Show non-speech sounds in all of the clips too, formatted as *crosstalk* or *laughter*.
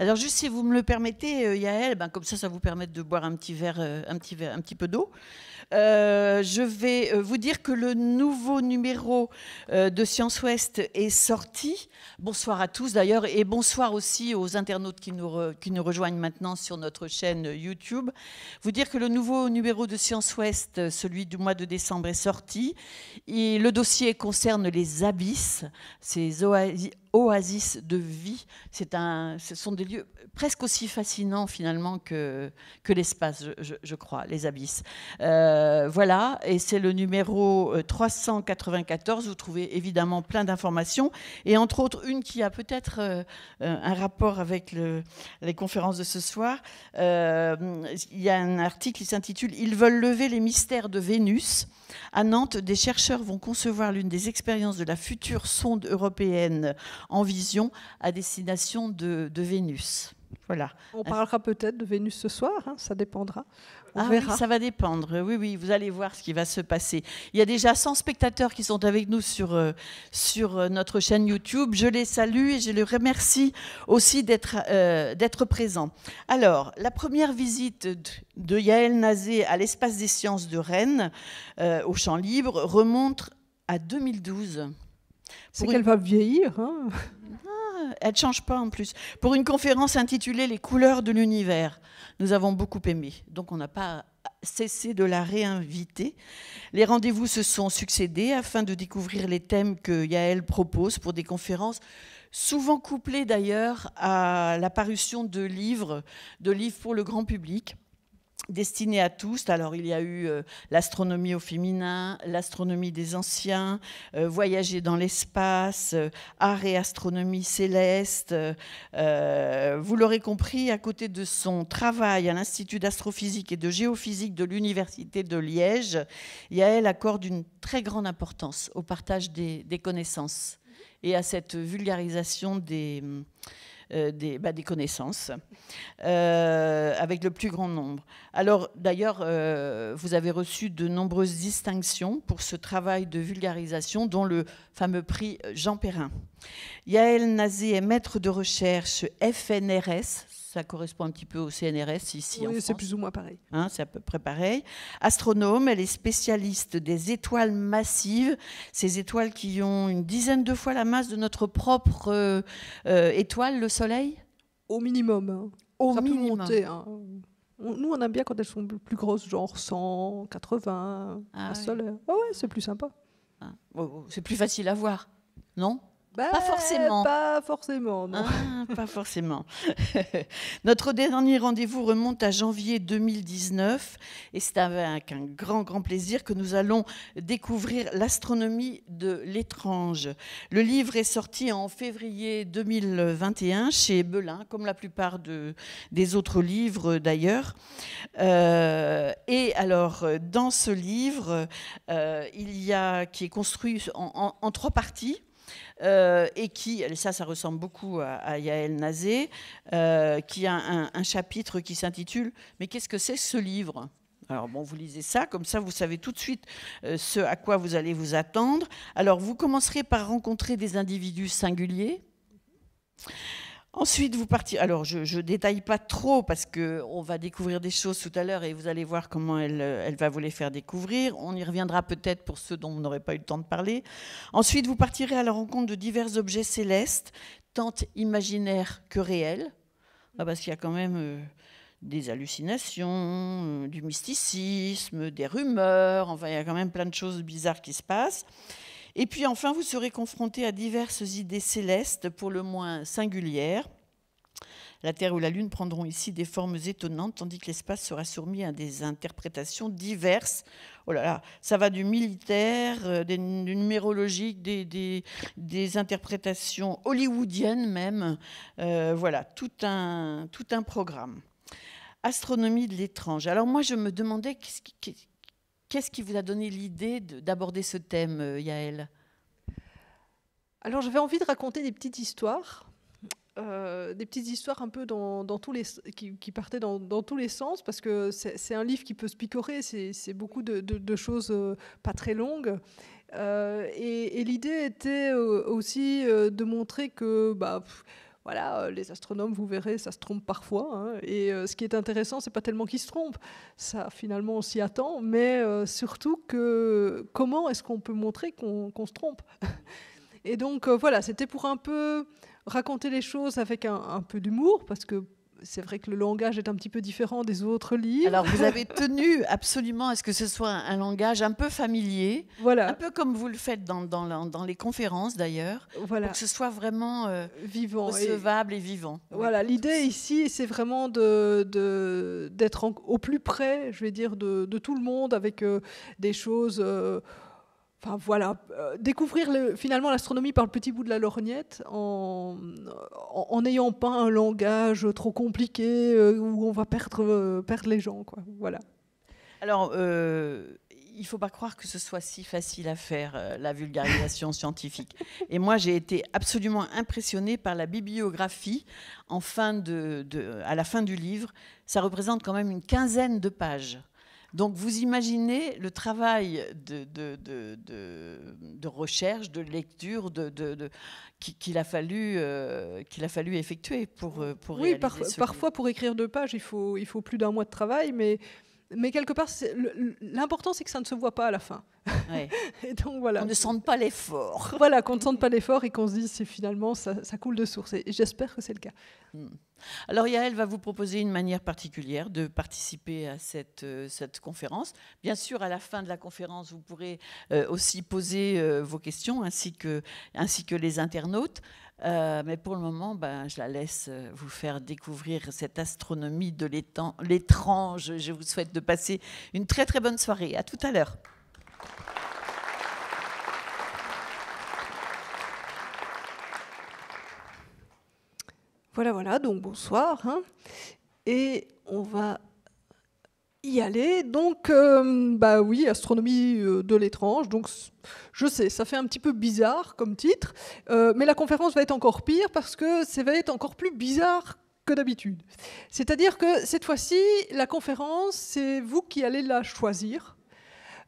Alors juste si vous me le permettez, euh, Yael, ben, comme ça, ça vous permet de boire un petit verre, euh, un petit verre, un petit peu d'eau. Euh, je vais vous dire que le nouveau numéro de Science Ouest est sorti. Bonsoir à tous d'ailleurs et bonsoir aussi aux internautes qui nous, qui nous rejoignent maintenant sur notre chaîne YouTube. Vous dire que le nouveau numéro de Science Ouest, celui du mois de décembre, est sorti. Et le dossier concerne les abysses, ces oasis oasis de vie. Un, ce sont des lieux presque aussi fascinants finalement que, que l'espace, je, crois, les abysses. Euh, voilà, et c'est le numéro 394. Euh, Vous trouvez évidemment plein d'informations, et entre autres une qui a peut-être euh, un rapport avec les conférences de ce soir. il y a un article qui s'intitule Ils veulent lever les mystères de Vénus. À Nantes, des chercheurs vont concevoir l'une des expériences de la future sonde européenne en vision à destination de, Vénus. Voilà. On parlera peut-être de Vénus ce soir, hein, ça dépendra ah Oui, ça va dépendre. Oui, oui, vous allez voir ce qui va se passer. Il y a déjà 100 spectateurs qui sont avec nous sur, euh, sur euh, notre chaîne YouTube. Je les salue et je les remercie aussi d'être euh, d'être présents. Alors, la première visite de Yaël Nazé à l'espace des sciences de Rennes, au champ libre, remonte à 2012. C'est qu'elle va vieillir. Hein ah, elle ne change pas en plus. Pour une conférence intitulée Les couleurs de l'univers, nous avons beaucoup aimé. Donc on n'a pas cessé de la réinviter. Les rendez-vous se sont succédés afin de découvrir les thèmes que Yael propose pour des conférences, souvent couplées d'ailleurs à la parution de livres, de livres pour le grand public. Destinée à tous. Alors il y a eu euh, l'astronomie au féminin, l'astronomie des anciens, euh, voyager dans l'espace, euh, art et astronomie céleste. vous l'aurez compris, à côté de son travail à l'Institut d'astrophysique et de géophysique de l'Université de Liège, Yael accorde une très grande importance au partage des connaissances et à cette vulgarisation des euh, bah, des, connaissances, euh, avec le plus grand nombre. Alors d'ailleurs, euh, vous avez reçu de nombreuses distinctions pour ce travail de vulgarisation, dont le fameux prix Jean Perrin. Yael Nazé est maître de recherche FNRS, ça correspond un petit peu au CNRS ici. Oui, c'est plus ou moins pareil. Hein, c'est à peu près pareil. Astronome, elle est spécialiste des étoiles massives, ces étoiles qui ont une dizaine de fois la masse de notre propre euh, euh, étoile, le Soleil Au minimum. Hein. Au ça minimum. Peut monter, hein. Nous, on aime bien quand elles sont plus grosses, genre 180, 80, ah, ouais, c'est plus sympa. Ah, oh, oh, c'est plus facile à voir, non bah, pas forcément. Pas forcément, ah, pas forcément. *laughs* Notre dernier rendez-vous remonte à janvier 2019 et c'est avec un grand, grand plaisir que nous allons découvrir l'astronomie de l'étrange. Le livre est sorti en février 2021 chez Belin, comme la plupart des autres livres d'ailleurs. Euh, et alors, dans ce livre, euh, il y a, qui est construit en trois parties, euh, et qui, ça, ça ressemble beaucoup à, Yael Nazé, euh, qui a un, chapitre qui s'intitule Mais qu'est-ce que c'est ce livre alors bon, vous lisez ça, comme ça vous savez tout de suite euh, ce à quoi vous allez vous attendre. Alors vous commencerez par rencontrer des individus singuliers. Ensuite, vous partirez... Alors, je ne détaille pas trop parce qu'on va découvrir des choses tout à l'heure et vous allez voir comment elle, euh, va vous les faire découvrir. On y reviendra peut-être pour ceux dont vous n'aurait pas eu le temps de parler. Ensuite, vous partirez à la rencontre de divers objets célestes, tant imaginaires que réels, ah, parce qu'il y a quand même euh, des hallucinations, euh, du mysticisme, des rumeurs, enfin, il y a quand même plein de choses bizarres qui se passent. Et puis enfin, vous serez confronté à diverses idées célestes, pour le moins singulières. La Terre ou la Lune prendront ici des formes étonnantes, tandis que l'espace sera soumis à des interprétations diverses. Oh là là, ça va du militaire, euh, des, du numérologique, des, interprétations hollywoodiennes même. Euh, voilà, tout un, tout un programme. Astronomie de l'étrange. Alors moi, je me demandais Qu'est-ce qui vous a donné l'idée d'aborder ce thème, euh, Yaël Alors j'avais envie de raconter des petites histoires. Euh, des petites histoires un peu dans, tous les, qui, partaient dans, tous les sens, parce que c'est un livre qui peut se picorer, c'est beaucoup de, choses euh, pas très longues. et, l'idée était aussi de montrer que... Bah, voilà, euh, les astronomes, vous verrez, ça se trompe parfois. Hein, et euh, ce qui est intéressant, c'est pas tellement qu'ils se trompent, ça finalement on s'y attend, mais euh, surtout que comment est-ce qu'on peut montrer qu'on se trompe *laughs* Et donc voilà, c'était pour un peu raconter les choses avec un peu d'humour, parce que c'est vrai que le langage est un petit peu différent des autres livres. Alors vous avez *laughs* tenu absolument à ce que ce soit un, langage un peu familier, un peu comme vous le faites dans, dans, les conférences d'ailleurs, pour que ce soit vraiment euh, vivant, recevable et, vivant. Voilà, l'idée ici, c'est vraiment d'être de, au plus près, je vais dire, de, tout le monde avec euh, des choses... Euh, voilà, euh, découvrir finalement l'astronomie par le petit bout de la lorgnette en n'ayant pas un langage trop compliqué euh, où on va perdre, euh, perdre les gens. Voilà. Alors, il ne faut pas croire que ce soit si facile à faire, la vulgarisation *laughs* scientifique. Et moi, j'ai été absolument impressionnée par la bibliographie en fin à la fin du livre. Ça représente quand même une quinzaine de pages. Donc vous imaginez le travail de, de, de, de recherche, de lecture, qu'il a fallu euh, qu'il a fallu effectuer pour euh, pour oui, par, Oui, parfois pour écrire deux pages, il faut il faut plus d'un mois de travail, mais mais quelque part, l'important, c'est que ça ne se voit pas à la fin. Ouais. *laughs* et donc voilà. On ne sente pas l'effort. Voilà, qu'on ne sente pas l'effort et qu'on se dise, c'est finalement, ça, coule de source. Et, j'espère que c'est le cas. Hmm. Alors Yael va vous proposer une manière particulière de participer à cette, euh, cette conférence. Bien sûr, à la fin de la conférence, vous pourrez euh, aussi poser euh, vos questions ainsi que, ainsi que les internautes. mais pour le moment, ben, je la laisse vous faire découvrir cette astronomie de l'étrange. Je vous souhaite de passer une très très bonne soirée. À tout à l'heure. Voilà, voilà, donc bonsoir. Hein. Et on va y aller. Donc, euh, bah oui, astronomie euh, de l'étrange. Donc, je sais, ça fait un petit peu bizarre comme titre, euh, mais la conférence va être encore pire parce que ça va être encore plus bizarre que d'habitude. C'est-à-dire que cette fois-ci, la conférence, c'est vous qui allez la choisir.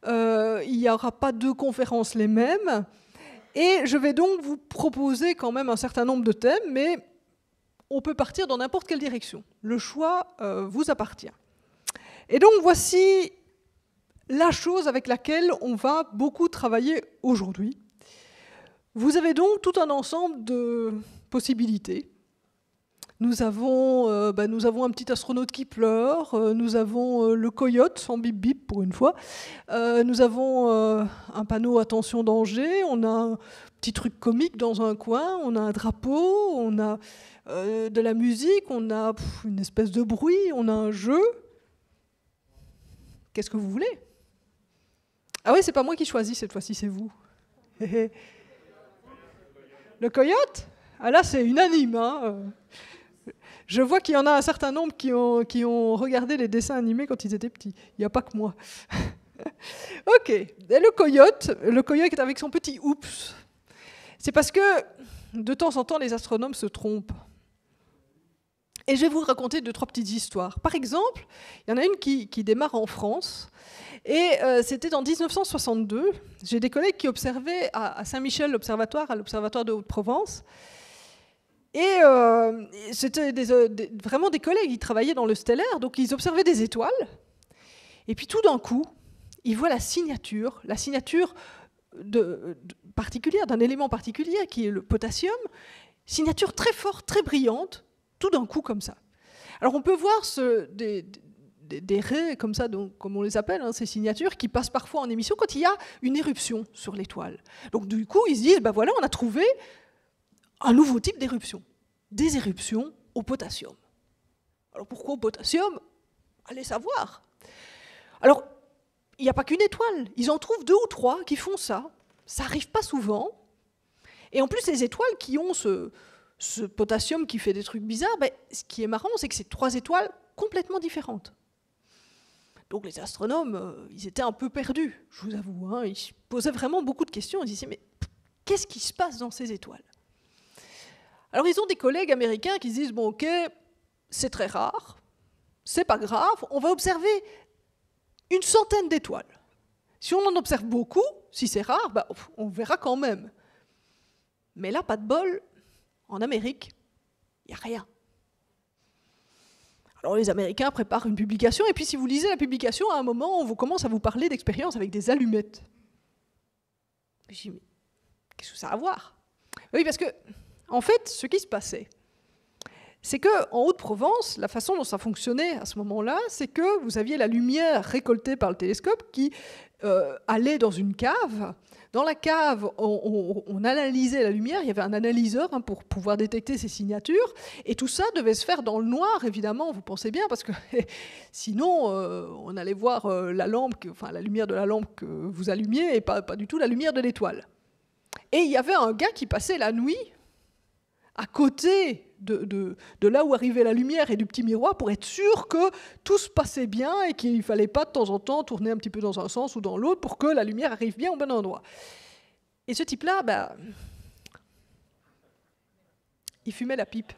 il n'y aura pas deux conférences les mêmes. Et je vais donc vous proposer quand même un certain nombre de thèmes, mais on peut partir dans n'importe quelle direction. Le choix euh, vous appartient. Et donc voici la chose avec laquelle on va beaucoup travailler aujourd'hui. Vous avez donc tout un ensemble de possibilités. Nous avons, euh, bah, nous avons un petit astronaute qui pleure, euh, nous avons le coyote sans bip bip pour une fois, nous avons un panneau attention danger, on a un petit truc comique dans un coin, on a un drapeau, on a euh, de la musique, on a une espèce de bruit, on a un jeu. Qu'est-ce que vous voulez Ah oui, c'est pas moi qui choisis cette fois-ci, c'est vous. *laughs* Le coyote Ah là, c'est unanime. Hein. je vois qu'il y en a un certain nombre qui ont, regardé les dessins animés quand ils étaient petits. Il n'y a pas que moi. *laughs* ok. le coyote, le coyote est avec son petit oups. C'est parce que de temps en temps, les astronomes se trompent. Et je vais vous raconter deux, trois petites histoires. Par exemple, il y en a une qui, démarre en France. Et euh, c'était en 1962. J'ai des collègues qui observaient à, Saint-Michel l'observatoire, à l'observatoire de Haute-Provence. Et euh, c'était euh, des, vraiment des collègues, ils travaillaient dans le stellaire, donc ils observaient des étoiles. Et puis tout d'un coup, ils voient la signature, la signature particulière, d'un élément particulier qui est le potassium, signature très forte, très brillante, d'un coup comme ça. Alors on peut voir des, raies, comme ça, donc, comme on les appelle, hein, ces signatures, qui passent parfois en émission quand il y a une éruption sur l'étoile. Donc du coup, ils se disent, ben voilà, on a trouvé un nouveau type d'éruption, des éruptions au potassium. Alors pourquoi au potassium Allez savoir. Alors, il n'y a pas qu'une étoile, ils en trouvent deux ou trois qui font ça. Ça n'arrive pas souvent. Et en plus, les étoiles qui ont ce, ce potassium qui fait des trucs bizarres, ben, ce qui est marrant, c'est que c'est trois étoiles complètement différentes. Donc les astronomes, euh, ils étaient un peu perdus, je vous avoue. Hein. Ils ils posaient vraiment beaucoup de questions. Ils disaient, mais qu'est-ce qui se passe dans ces étoiles Alors ils ont des collègues américains qui se disent, bon ok, c'est très rare, c'est pas grave, on va observer une centaine d'étoiles. Si on en observe beaucoup, si c'est rare, ben, on verra quand même. Mais là, pas de bol, en Amérique, il n'y a rien. Alors les Américains préparent une publication, et puis si vous lisez la publication, à un moment, on vous commence à vous parler d'expériences avec des allumettes. Je dis, mais qu'est-ce que ça a à voir Oui, parce que, en fait, ce qui se passait, c'est que en Haute-Provence, la façon dont ça fonctionnait à ce moment-là, c'est que vous aviez la lumière récoltée par le télescope qui euh, allait dans une cave dans la cave, on, analysait la lumière, il y avait un analyseur hein, pour pouvoir détecter ces signatures, et tout ça devait se faire dans le noir, évidemment, vous pensez bien, parce que *laughs* sinon, euh, on allait voir euh, la lumière de la lampe que vous allumiez, et pas, pas du tout la lumière de l'étoile. Et il y avait un gars qui passait la nuit à côté de, là où arrivait la lumière et du petit miroir pour être sûr que tout se passait bien et qu'il ne fallait pas de temps en temps tourner un petit peu dans un sens ou dans l'autre pour que la lumière arrive bien au bon endroit. Et ce type-là, bah, il fumait la pipe.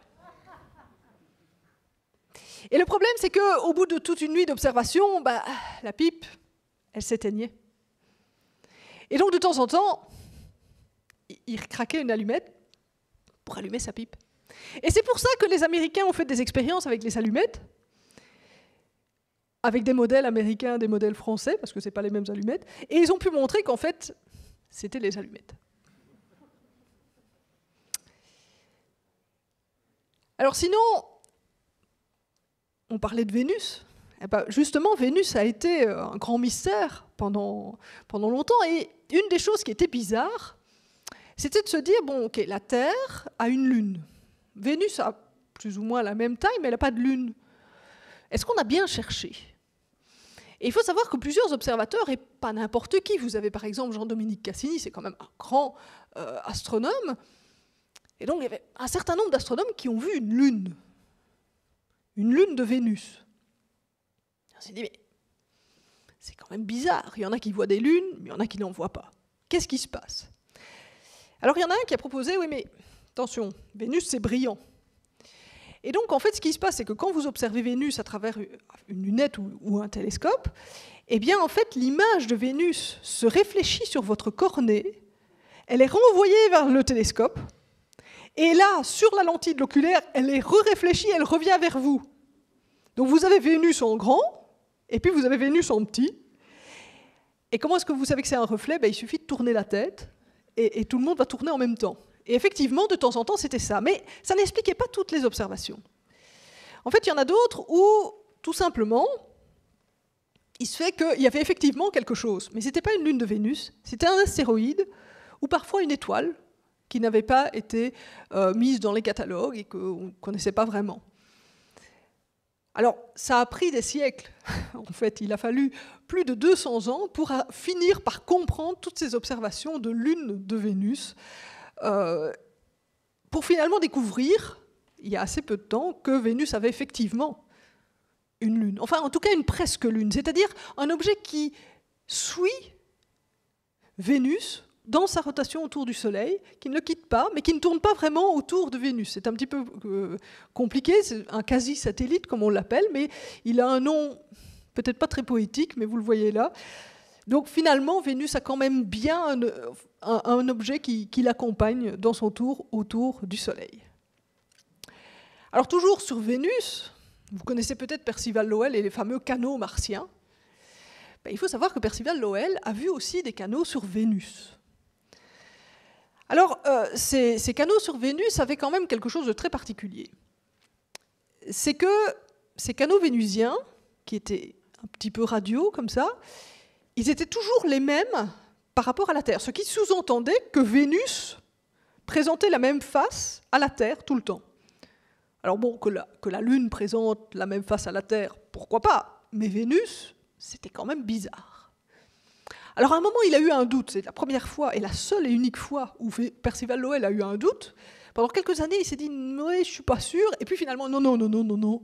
Et le problème, c'est qu'au bout de toute une nuit d'observation, bah, la pipe, elle s'éteignait. Et donc, de temps en temps, il craquait une allumette pour allumer sa pipe. Et c'est pour ça que les Américains ont fait des expériences avec les allumettes, avec des modèles américains, des modèles français, parce que ce pas les mêmes allumettes, et ils ont pu montrer qu'en fait, c'était les allumettes. Alors sinon, on parlait de Vénus. Eh ben, justement, Vénus a été euh, un grand mystère pendant, pendant longtemps. Et une des choses qui était bizarre, c'était de se dire, bon, ok, la Terre a une lune. Vénus a plus ou moins la même taille, mais elle n'a pas de lune. Est-ce qu'on a bien cherché Et il faut savoir que plusieurs observateurs, et pas n'importe qui, vous avez par exemple Jean-Dominique Cassini, c'est quand même un grand euh, astronome, et donc il y avait un certain nombre d'astronomes qui ont vu une lune, une lune de Vénus. on s'est dit, mais c'est quand même bizarre, il y en a qui voient des lunes, mais il y en a qui n'en voient pas. Qu'est-ce qui se passe alors il y en a un qui a proposé, oui mais Attention, Vénus, c'est brillant. Et donc, en fait, ce qui se passe, c'est que quand vous observez Vénus à travers une lunette ou, un télescope, eh bien, en fait, l'image de Vénus se réfléchit sur votre cornée, elle est renvoyée vers le télescope, et là, sur la lentille de l'oculaire, elle est re-réfléchie, elle revient vers vous. Donc, vous avez Vénus en grand, et puis vous avez Vénus en petit. Et comment est-ce que vous savez que c'est un reflet ben, Il suffit de tourner la tête, et tout le monde va tourner en même temps. Et effectivement, de temps en temps, c'était ça. Mais ça n'expliquait pas toutes les observations. En fait, il y en a d'autres où, tout simplement, il se fait qu'il y avait effectivement quelque chose. Mais ce n'était pas une lune de Vénus, c'était un astéroïde ou parfois une étoile qui n'avait pas été euh, mise dans les catalogues et qu'on ne connaissait pas vraiment. Alors, ça a pris des siècles. *laughs* en fait, il a fallu plus de 200 ans pour euh, finir par comprendre toutes ces observations de lune de Vénus euh, pour finalement découvrir, il y a assez peu de temps, que Vénus avait effectivement une lune, enfin en tout cas une presque lune, c'est-à-dire un objet qui suit Vénus dans sa rotation autour du Soleil, qui ne le quitte pas, mais qui ne tourne pas vraiment autour de Vénus. C'est un petit peu euh, compliqué, c'est un quasi-satellite comme on l'appelle, mais il a un nom peut-être pas très poétique, mais vous le voyez là. Donc finalement, Vénus a quand même bien, euh, un, objet qui, l'accompagne dans son tour autour du Soleil. Alors toujours sur Vénus, vous connaissez peut-être Percival Lowell et les fameux canaux martiens. Ben, il faut savoir que Percival Lowell a vu aussi des canaux sur Vénus. Alors, euh, ces, ces, canaux sur Vénus avaient quand même quelque chose de très particulier. C'est que ces canaux vénusiens, qui étaient un petit peu radio comme ça, ils étaient toujours les mêmes par rapport à la Terre, ce qui sous-entendait que Vénus présentait la même face à la Terre tout le temps. Alors bon, que la, Lune présente la même face à la Terre, pourquoi pas Mais Vénus, c'était quand même bizarre. Alors à un moment, il a eu un doute, c'est la première fois et la seule et unique fois où Percival Lowell a eu un doute. Pendant quelques années, il s'est dit, ouais, je suis pas sûr, et puis finalement, non, non, non, non, non, non,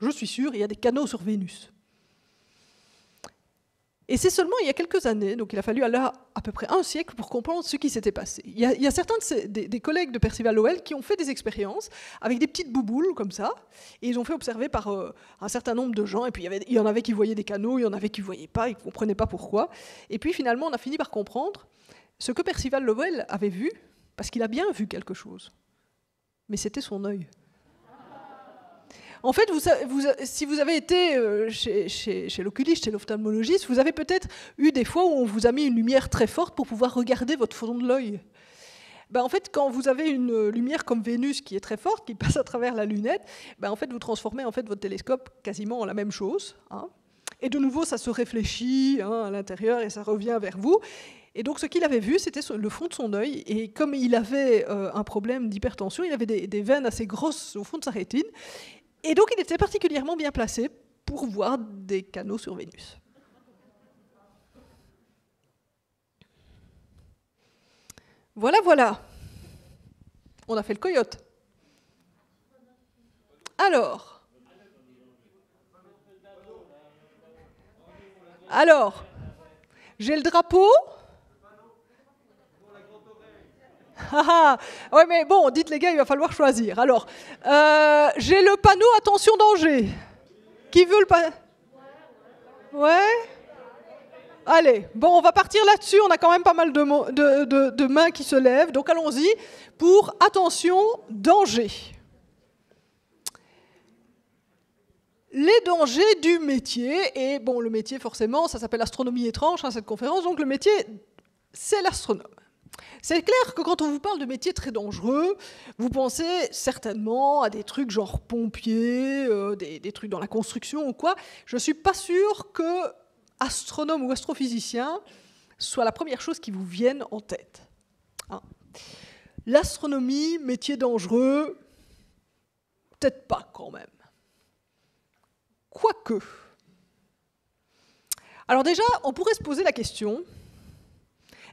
je suis sûr, il y a des canaux sur Vénus. Et c'est seulement il y a quelques années, donc il a fallu à peu près un siècle pour comprendre ce qui s'était passé. Il y, a, certains des, collègues de Percival Lowell qui ont fait des expériences avec des petites bouboules comme ça, et ils ont fait observer par euh, un certain nombre de gens, et puis il y, il y, en avait qui voyaient des canaux, il y en avait qui ne voyaient pas, ils ne comprenaient pas pourquoi. Et puis finalement, on a fini par comprendre ce que Percival Lowell avait vu, parce qu'il a bien vu quelque chose, mais c'était son œil. En fait, si vous avez été euh, chez, l'oculiste, chez l'ophtalmologiste, vous avez peut-être eu des fois où on vous a mis une lumière très forte pour pouvoir regarder votre fond de l'œil. Ben, en fait, quand vous avez une euh, lumière comme Vénus qui est très forte, qui *laughs* passe à travers la lunette, ben, en fait, vous transformez en fait votre télescope quasiment en la même chose. Hein. Et de nouveau, ça se réfléchit hein, à l'intérieur et ça revient vers vous. Et donc, ce qu'il avait vu, c'était le fond de son œil. Et comme il avait euh, un problème d'hypertension, il avait des, des, veines assez grosses au fond de sa rétine. Et donc il était particulièrement bien placé pour voir des canaux sur Vénus. Voilà, voilà. On a fait le coyote. Alors. Alors. J'ai le drapeau. *laughs* Ah, ah. ouais, mais bon, dites les gars, il va falloir choisir. Alors, euh, j'ai le panneau attention danger. Qui veut le panneau Ouais Allez, bon, on va partir là-dessus. On a quand même pas mal de, mains qui se lèvent. Donc allons-y pour attention danger. les dangers du métier. Et bon, le métier, forcément, ça s'appelle astronomie étrange, hein, cette conférence. Donc, le métier, c'est l'astronome. C'est clair que quand on vous parle de métiers très dangereux, vous pensez certainement à des trucs genre pompiers, euh, des, trucs dans la construction ou quoi. Je ne suis pas sûr que astronome ou astrophysicien soit la première chose qui vous vienne en tête. Hein. L'astronomie, métier dangereux, peut-être pas quand même. Quoique. Alors déjà, on pourrait se poser la question,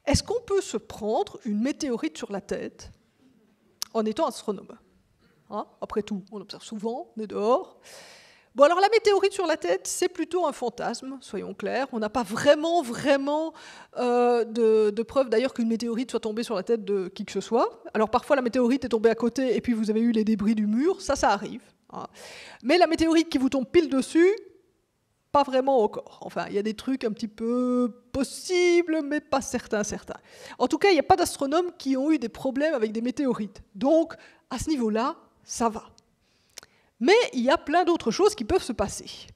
est-ce qu'on peut se prendre une météorite sur la tête en étant astronome hein Après tout, on observe souvent, on est dehors. Bon, alors la météorite sur la tête, c'est plutôt un fantasme, soyons clairs. On n'a pas vraiment, vraiment euh, de, preuves d'ailleurs qu'une météorite soit tombée sur la tête de qui que ce soit. Alors parfois la météorite est tombée à côté et puis vous avez eu les débris du mur, ça, ça arrive. Hein. Mais la météorite qui vous tombe pile dessus, pas vraiment encore. Enfin, il y a des trucs un petit peu possibles, mais pas certains, certains. En tout cas, il n'y a pas d'astronomes qui ont eu des problèmes avec des météorites. Donc, à ce niveau-là, ça va. Mais il y a plein d'autres choses qui peuvent se passer.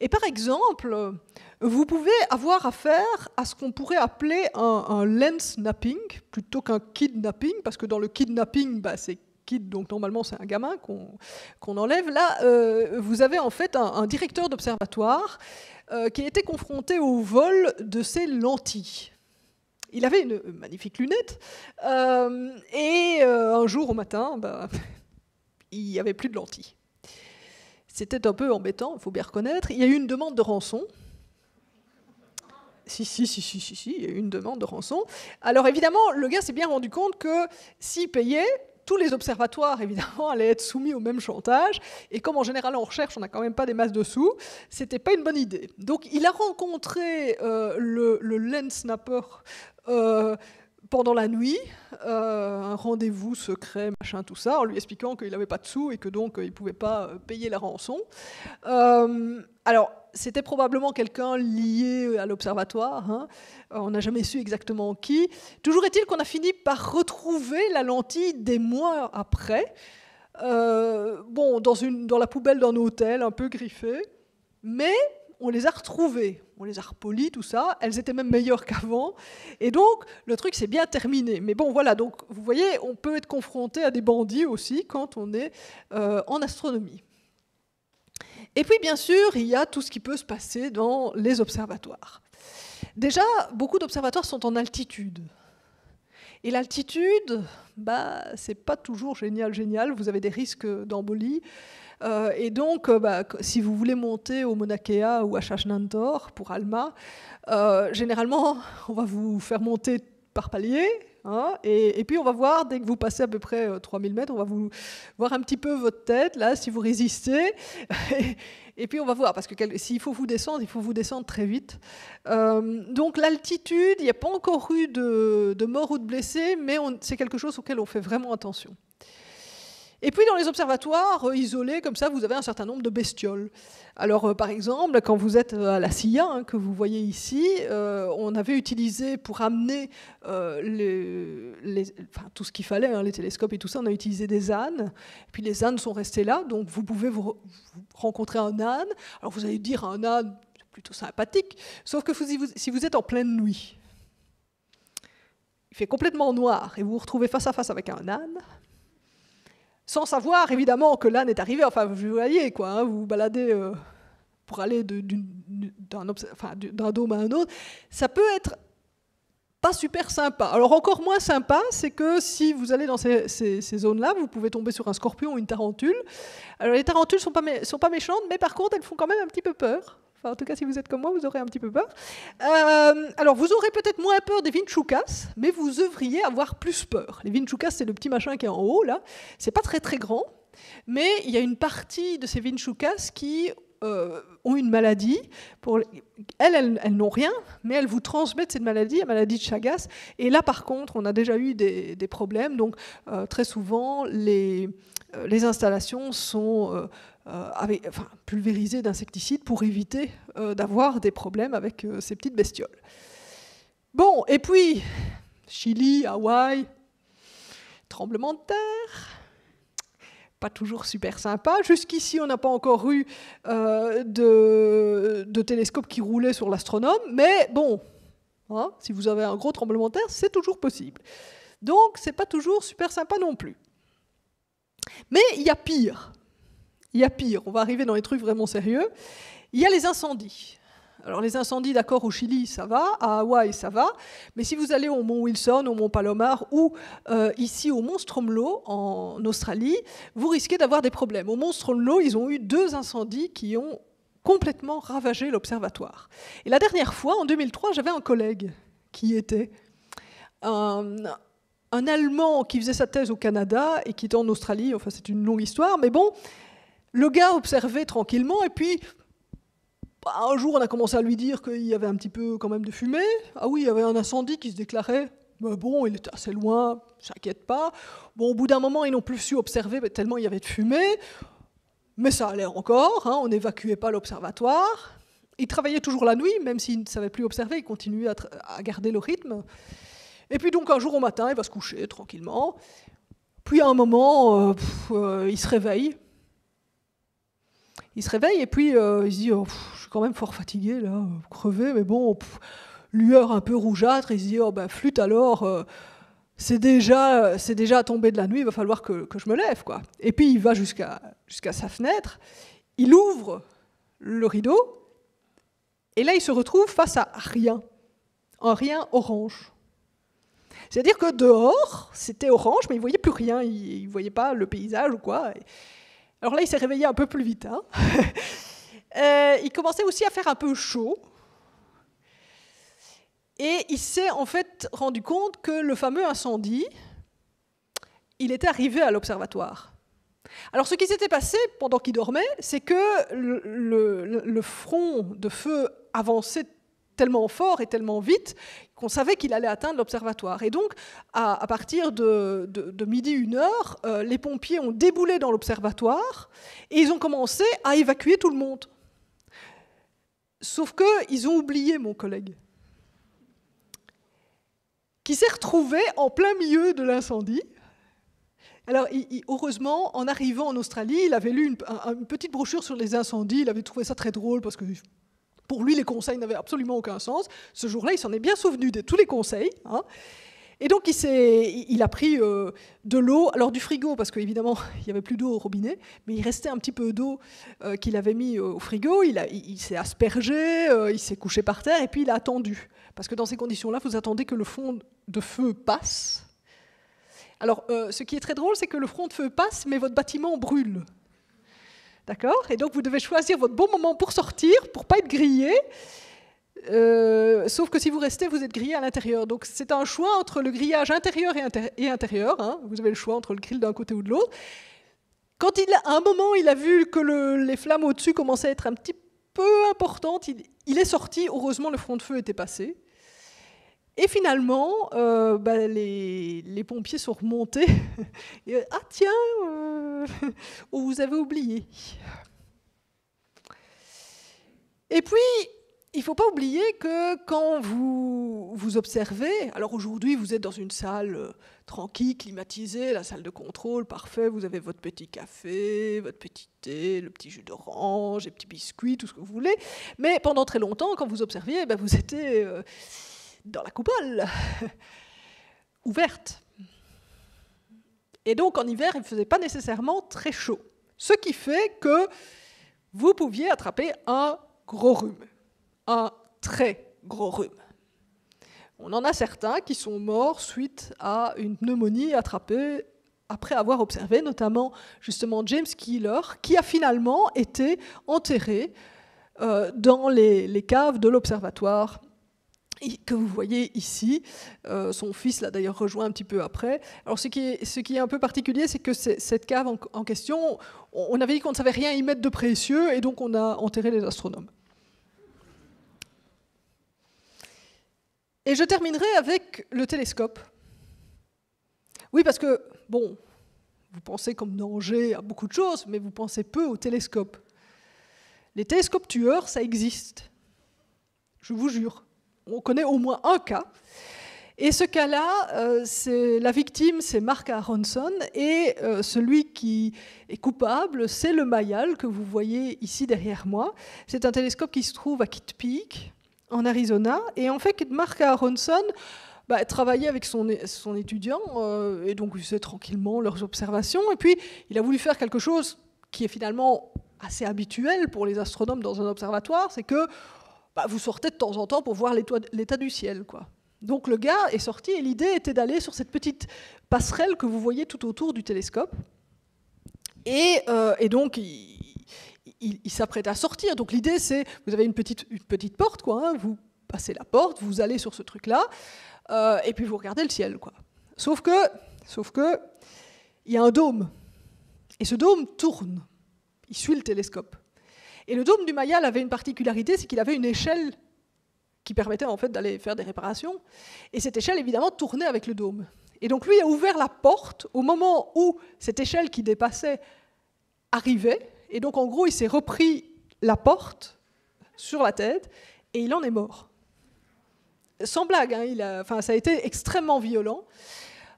Et par exemple, vous pouvez avoir affaire à ce qu'on pourrait appeler un, lens napping plutôt qu'un kidnapping, parce que dans le kidnapping, bah, c'est donc normalement c'est un gamin qu'on enlève. Là, euh, vous avez en fait un, directeur d'observatoire euh, qui était confronté au vol de ses lentilles. Il avait une magnifique lunette, euh, et un jour au matin, bah, *laughs* il n'y avait plus de lentilles. C'était un peu embêtant, il faut bien reconnaître. Il y a eu une demande de rançon. Si, si, si, si, si, si, il y a eu une demande de rançon. Alors évidemment, le gars s'est bien rendu compte que s'il payait, tous les observatoires, évidemment, *laughs* allaient être soumis au même chantage. Et comme en général, en recherche, on n'a quand même pas des masses de sous, c'était pas une bonne idée. Donc, il a rencontré euh, le, lens Lensnapper. Euh, pendant la nuit, euh, un rendez-vous secret, machin, tout ça, en lui expliquant qu'il n'avait pas de sous et que donc euh, il ne pouvait pas euh, payer la rançon. alors, c'était probablement quelqu'un lié à l'observatoire, hein. on n'a jamais su exactement qui. Toujours est-il qu'on a fini par retrouver la lentille des mois après, bon, dans, dans la poubelle d'un hôtel, un peu griffée, mais on les a retrouvés on les a repolies, tout ça. Elles étaient même meilleures qu'avant. Et donc, le truc s'est bien terminé. Mais bon, voilà, donc vous voyez, on peut être confronté à des bandits aussi quand on est euh, en astronomie. Et puis, bien sûr, il y a tout ce qui peut se passer dans les observatoires. Déjà, beaucoup d'observatoires sont en altitude. Et l'altitude, bah, c'est pas toujours génial, génial. Vous avez des risques d'embolie. Euh, et donc, euh, bah, si vous voulez monter au Monakea ou à Chachnantor pour Alma, euh, généralement, *laughs* on va vous faire monter par palier. Hein, et, puis on va voir, dès que vous passez à peu près 3000 mètres, on va vous voir un petit peu votre tête, là, si vous résistez. *laughs* Et puis on va voir, parce que s'il faut vous descendre, il faut vous descendre très vite. donc l'altitude, il n'y a pas encore eu de, de morts ou de blessés, mais c'est quelque chose auquel on fait vraiment attention. Et puis dans les observatoires euh, isolés, comme ça, vous avez un certain nombre de bestioles. Alors euh, par exemple, quand vous êtes euh, à la Silla, hein, que vous voyez ici, on avait utilisé pour amener les, tout ce qu'il fallait, hein, les télescopes et tout ça, on a utilisé des ânes. Et puis les ânes sont restés là, donc vous pouvez vous, rencontrer un âne. Alors vous allez dire un âne, c'est plutôt sympathique, sauf que vous, si vous êtes en pleine nuit, il fait complètement noir et vous vous retrouvez face à face avec un âne sans savoir évidemment que l'âne est arrivé. Enfin, vous voyez, quoi, hein, vous vous baladez euh, pour aller d'un dôme à un autre. Ça peut être pas super sympa. Alors encore moins sympa, c'est que si vous allez dans ces, zones-là, vous pouvez tomber sur un scorpion ou une tarentule. Alors les tarentules sont sont pas méchantes, mais par contre elles font quand même un petit peu peur en tout cas, si vous êtes comme moi, vous aurez un petit peu peur. Euh, alors, vous aurez peut-être moins peur des vinchukas, mais vous devriez avoir plus peur. Les vinchukas, c'est le petit machin qui est en haut, là. C'est pas très, très grand, mais il y a une partie de ces vinchukas qui... Euh, une maladie. Pour... Elles, elles, n'ont rien, mais elles vous transmettent cette maladie, la maladie de Chagas. Et là, par contre, on a déjà eu des, problèmes. Donc, euh, très souvent, les, euh, installations sont euh, pulvérisées d'insecticides pour éviter d'avoir des problèmes avec ces petites bestioles. Bon, et puis, Chili, Hawaï, tremblement de terre pas toujours super sympa. Jusqu'ici, on n'a pas encore eu euh, de, télescope qui roulait sur l'astronome, mais bon, hein, si vous avez un gros tremblement de terre, c'est toujours possible. Donc, c'est pas toujours super sympa non plus. Mais il y a pire. Il y a pire. On va arriver dans les trucs vraiment sérieux. Il y a les incendies. Alors les incendies, d'accord, au Chili, ça va, à Hawaï, ça va, mais si vous allez au mont Wilson, au mont Palomar ou euh, ici au mont Stromlo en Australie, vous risquez d'avoir des problèmes. Au mont Stromlo, ils ont eu deux incendies qui ont complètement ravagé l'observatoire. Et la dernière fois, en 2003, j'avais un collègue qui était un, un Allemand qui faisait sa thèse au Canada et qui était en Australie, enfin c'est une longue histoire, mais bon, le gars observait tranquillement et puis bah, un jour, on a commencé à lui dire qu'il y avait un petit peu quand même de fumée. Ah oui, il y avait un incendie qui se déclarait. Mais bah, bon, il était assez loin, s'inquiète pas. Bon, au bout d'un moment, ils n'ont plus su observer tellement il y avait de fumée. Mais ça allait encore, hein, on n'évacuait pas l'observatoire. Il travaillait toujours la nuit, même s'il ne savait plus observer, il continuait à, garder le rythme. Et puis donc un jour au matin, il va se coucher tranquillement. Puis à un moment, euh, euh, il se réveille il se réveille et puis euh, il se dit oh, Je suis quand même fort fatigué, là, crevé, mais bon, lueur un peu rougeâtre. Il se dit oh, bah, flûte alors, euh, c'est déjà, c'est déjà tombé de la nuit, il va falloir que, je me lève. quoi. Et puis il va jusqu'à jusqu'à sa fenêtre, il ouvre le rideau, et là il se retrouve face à rien, un rien orange. C'est-à-dire que dehors, c'était orange, mais il voyait plus rien, il ne voyait pas le paysage ou quoi. Alors là, il s'est réveillé un peu plus vite. Hein. *laughs* Euh, il commençait aussi à faire un peu chaud. Et il s'est en fait rendu compte que le fameux incendie, il était arrivé à l'observatoire. Alors ce qui s'était passé pendant qu'il dormait, c'est que le, front de feu avançait tellement fort et tellement vite qu'on savait qu'il allait atteindre l'observatoire. Et donc, à, partir de, de, midi, une heure, euh, les pompiers ont déboulé dans l'observatoire et ils ont commencé à évacuer tout le monde. Sauf qu'ils ont oublié mon collègue, qui s'est retrouvé en plein milieu de l'incendie. Alors, heureusement, en arrivant en Australie, il avait lu une, une, petite brochure sur les incendies, il avait trouvé ça très drôle parce que pour lui, les conseils n'avaient absolument aucun sens. Ce jour-là, il s'en est bien souvenu de tous les conseils. Hein. Et donc, il, il a pris euh, de l'eau, alors du frigo, parce qu'évidemment, *laughs* il n'y avait plus d'eau au robinet, mais il restait un petit peu d'eau euh, qu'il avait mis euh, au frigo. Il, il s'est aspergé, il s'est couché par terre, et puis il a attendu. Parce que dans ces conditions-là, vous attendez que le front de feu passe. Alors, ce qui est très drôle, c'est que le front de feu passe, mais votre bâtiment brûle. D'accord Et donc vous devez choisir votre bon moment pour sortir, pour pas être grillé. Euh, sauf que si vous restez, vous êtes grillé à l'intérieur. Donc c'est un choix entre le grillage intérieur et, intérieur. Hein. Vous avez le choix entre le grill d'un côté ou de l'autre. Quand il, à un moment, il a vu que les flammes au-dessus commençaient à être un petit peu importantes, il est sorti. Heureusement, le front de feu était passé. Et finalement, euh, bah, les, pompiers sont remontés. *laughs* ah tiens, euh, *laughs* vous avez oublié. Et puis, il ne faut pas oublier que quand vous, vous observez, alors aujourd'hui vous êtes dans une salle euh, tranquille, climatisée, la salle de contrôle, parfait, vous avez votre petit café, votre petit thé, le petit jus d'orange, les petits biscuits, tout ce que vous voulez, mais pendant très longtemps, quand vous observiez, bah, vous étiez dans la coupole, *laughs* ouverte. Et donc en hiver, il ne faisait pas nécessairement très chaud. Ce qui fait que vous pouviez attraper un gros rhume, un très gros rhume. On en a certains qui sont morts suite à une pneumonie attrapée après avoir observé notamment justement James Keeler, qui a finalement été enterré euh, dans les, caves de l'observatoire que vous voyez ici. Euh, son fils l'a d'ailleurs rejoint un petit peu après. Alors ce qui est, ce qui est un peu particulier, c'est que cette cave en, question, on, avait dit qu'on ne savait rien y mettre de précieux, et donc on a enterré les astronomes. Et je terminerai avec le télescope. Oui, parce que, bon, vous pensez comme danger à beaucoup de choses, mais vous pensez peu au télescope. Les télescopes tueurs, ça existe. Je vous jure on connaît au moins un cas. Et ce cas-là, euh, c'est la victime, c'est Mark Aronson, et euh, celui qui est coupable, c'est le Mayal que vous voyez ici derrière moi. C'est un télescope qui se trouve à Kitt Peak, en Arizona. Et en fait, Mark Aronson bah, travaillait avec son, son étudiant, euh, et donc faisait tranquillement leurs observations. Et puis, il a voulu faire quelque chose qui est finalement assez habituel pour les astronomes dans un observatoire, c'est que bah, vous sortez de temps en temps pour voir l'état du ciel. quoi. Donc le gars est sorti et l'idée était d'aller sur cette petite passerelle que vous voyez tout autour du télescope. Et, euh, donc il, s'apprête à sortir. Donc l'idée c'est, vous avez une petite, une petite porte, quoi, hein. vous passez la porte, vous allez sur ce truc-là, euh, et puis vous regardez le ciel. Quoi. Sauf que, sauf que, il y a un dôme. Et ce dôme tourne. Il suit le télescope. Et le dôme du Mayal avait une particularité, c'est qu'il avait une échelle qui permettait en fait d'aller faire des réparations. Et cette échelle, évidemment, tournait avec le dôme. Et donc lui a ouvert la porte au moment où cette échelle qui dépassait arrivait. Et donc en gros, il s'est repris la porte sur la tête et il en est mort. Sans blague, hein, ça a été extrêmement violent.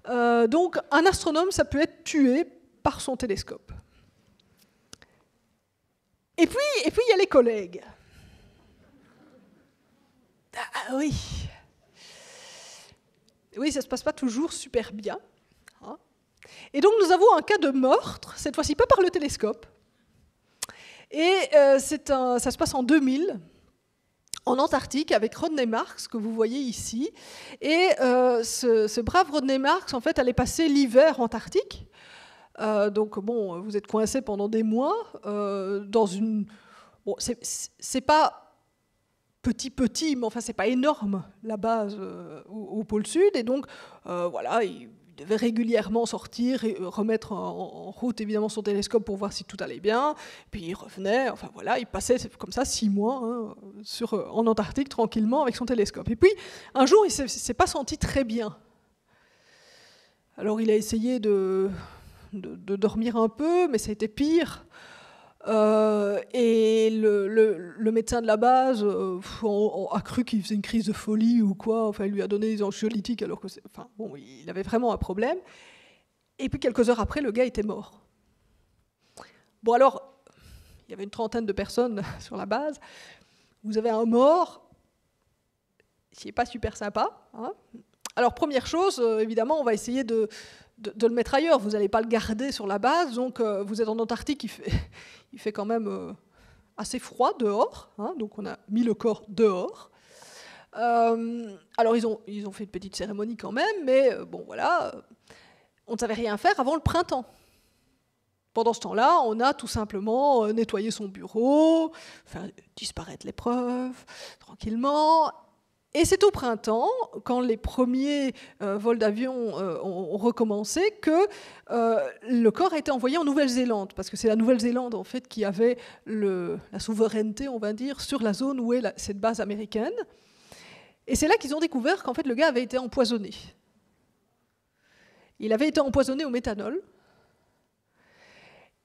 Euh, donc un astronome, ça peut être tué par son télescope. Et puis, et puis il y a les collègues. Ah, ah oui. Oui, ça se passe pas toujours super bien. Hein. Et donc nous avons un cas de meurtre, cette fois-ci pas par le télescope. Et euh, ça se passe en 2000 en Antarctique avec Rodney Marx, que vous voyez ici. Et euh, ce, brave Rodney Marx, en fait, allait passer l'hiver en antarctique. Euh, donc bon, vous êtes coincé pendant des mois euh, dans une. c'est pas petit petit, mais enfin c'est pas énorme la base euh, au, pôle sud, et donc voilà, il devait régulièrement sortir et remettre en, route évidemment son télescope pour voir si tout allait bien, puis il revenait, enfin voilà, il passait comme ça six mois hein, sur, en Antarctique tranquillement avec son télescope. Et puis un jour, il s'est pas senti très bien. Alors il a essayé de de, dormir un peu, mais ça a été pire. Euh, et le, médecin de la base euh, a cru qu'il faisait une crise de folie ou quoi. Enfin, il lui a donné des anxiolytiques alors que, enfin, bon, il avait vraiment un problème. Et puis quelques heures après, le gars était mort. Bon alors, il y avait une trentaine de personnes *laughs* sur la base. Vous avez un mort, c'est pas super sympa. Hein. alors première chose, euh, évidemment, on va essayer de, de, le mettre ailleurs. Vous n'allez pas le garder sur la base. Donc, euh, vous êtes en Antarctique, il fait, *laughs* il fait quand même euh, assez froid dehors. Hein, donc, on a mis le corps dehors. Euh, alors, ils ont, ils ont fait une petite cérémonie quand même, mais bon, voilà. On ne savait rien faire avant le printemps. Pendant ce temps-là, on a tout simplement nettoyé son bureau, faire disparaître les preuves tranquillement, et c'est au printemps, quand les premiers euh, vols d'avion euh, ont, recommencé, que euh, le corps a été envoyé en Nouvelle-Zélande, parce que c'est la Nouvelle-Zélande en fait qui avait la souveraineté, on va dire, sur la zone où est cette base américaine. Et c'est là qu'ils ont découvert qu'en fait le gars avait été empoisonné. Il avait été empoisonné au méthanol,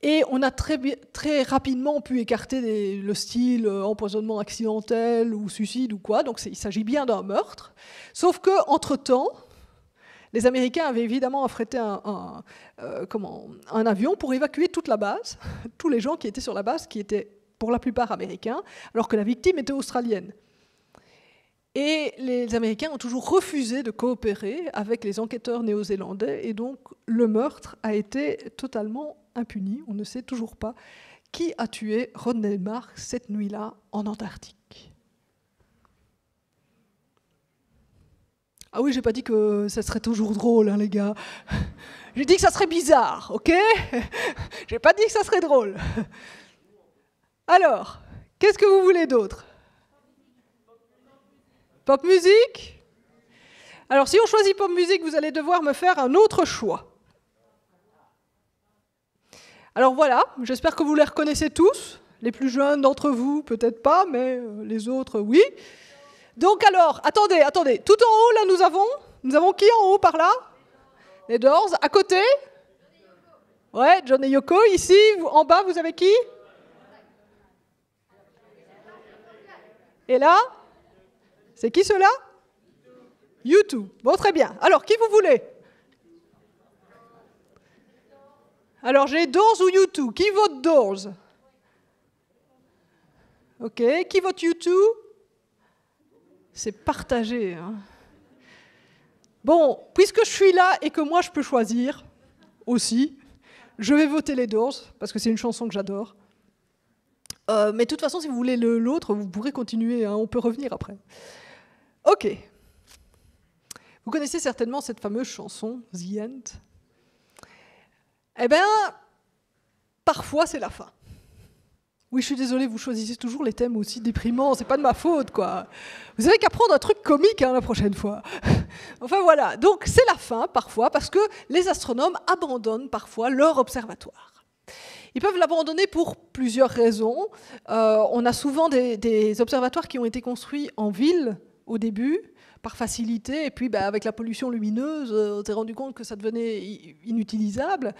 et on a très, rapidement pu écarter le style euh, empoisonnement accidentel ou suicide ou quoi. Donc il s'agit bien d'un meurtre. Sauf que entre temps, les Américains avaient évidemment affrété un, un euh, avion pour évacuer toute la base, *laughs* tous les gens qui étaient sur la base, qui étaient pour la plupart américains, alors que la victime était australienne. Et les Américains ont toujours refusé de coopérer avec les enquêteurs néo-zélandais, et donc le meurtre a été totalement impuni. On ne sait toujours pas qui a tué Rodney Mark cette nuit-là en Antarctique. Ah oui, j'ai pas dit que ça serait toujours drôle, hein, les gars. J'ai dit que ça serait bizarre, ok J'ai pas dit que ça serait drôle. Alors, qu'est-ce que vous voulez d'autre Pop musique Alors, si on choisit pop musique, vous allez devoir me faire un autre choix. Alors voilà, j'espère que vous les reconnaissez tous. Les plus jeunes d'entre vous, peut-être pas, mais euh, les autres, oui. Donc alors, attendez, attendez. Tout en haut, là, nous avons, nous avons qui en haut par là Les À côté Ouais, John et Yoko. Ici, en bas, vous avez qui Et là C'est qui ceux-là YouTube. Bon, très bien. Alors, qui vous voulez Alors j'ai Doors ou you 2 Qui vote Doors Ok, qui vote you 2 C'est partagé. Hein. Bon, puisque je suis là et que moi je peux choisir aussi, je vais voter les Doors parce que c'est une chanson que j'adore. Euh, mais de toute façon, si vous voulez l'autre, vous pourrez continuer, hein, on peut revenir après. Ok. Vous connaissez certainement cette fameuse chanson, The End, eh bien, parfois c'est la fin. Oui, je suis désolée, vous choisissez toujours les thèmes aussi déprimants, c'est pas de ma faute, quoi. Vous avez qu'à prendre un truc comique hein, la prochaine fois. *laughs* enfin voilà, donc c'est la fin parfois, parce que les astronomes abandonnent parfois leur observatoire. Ils peuvent l'abandonner pour plusieurs raisons. Euh, on a souvent des observatoires qui ont été construits en ville au début, par facilité, et puis bah, avec la pollution lumineuse, euh, on s'est rendu compte que ça devenait inutilisable.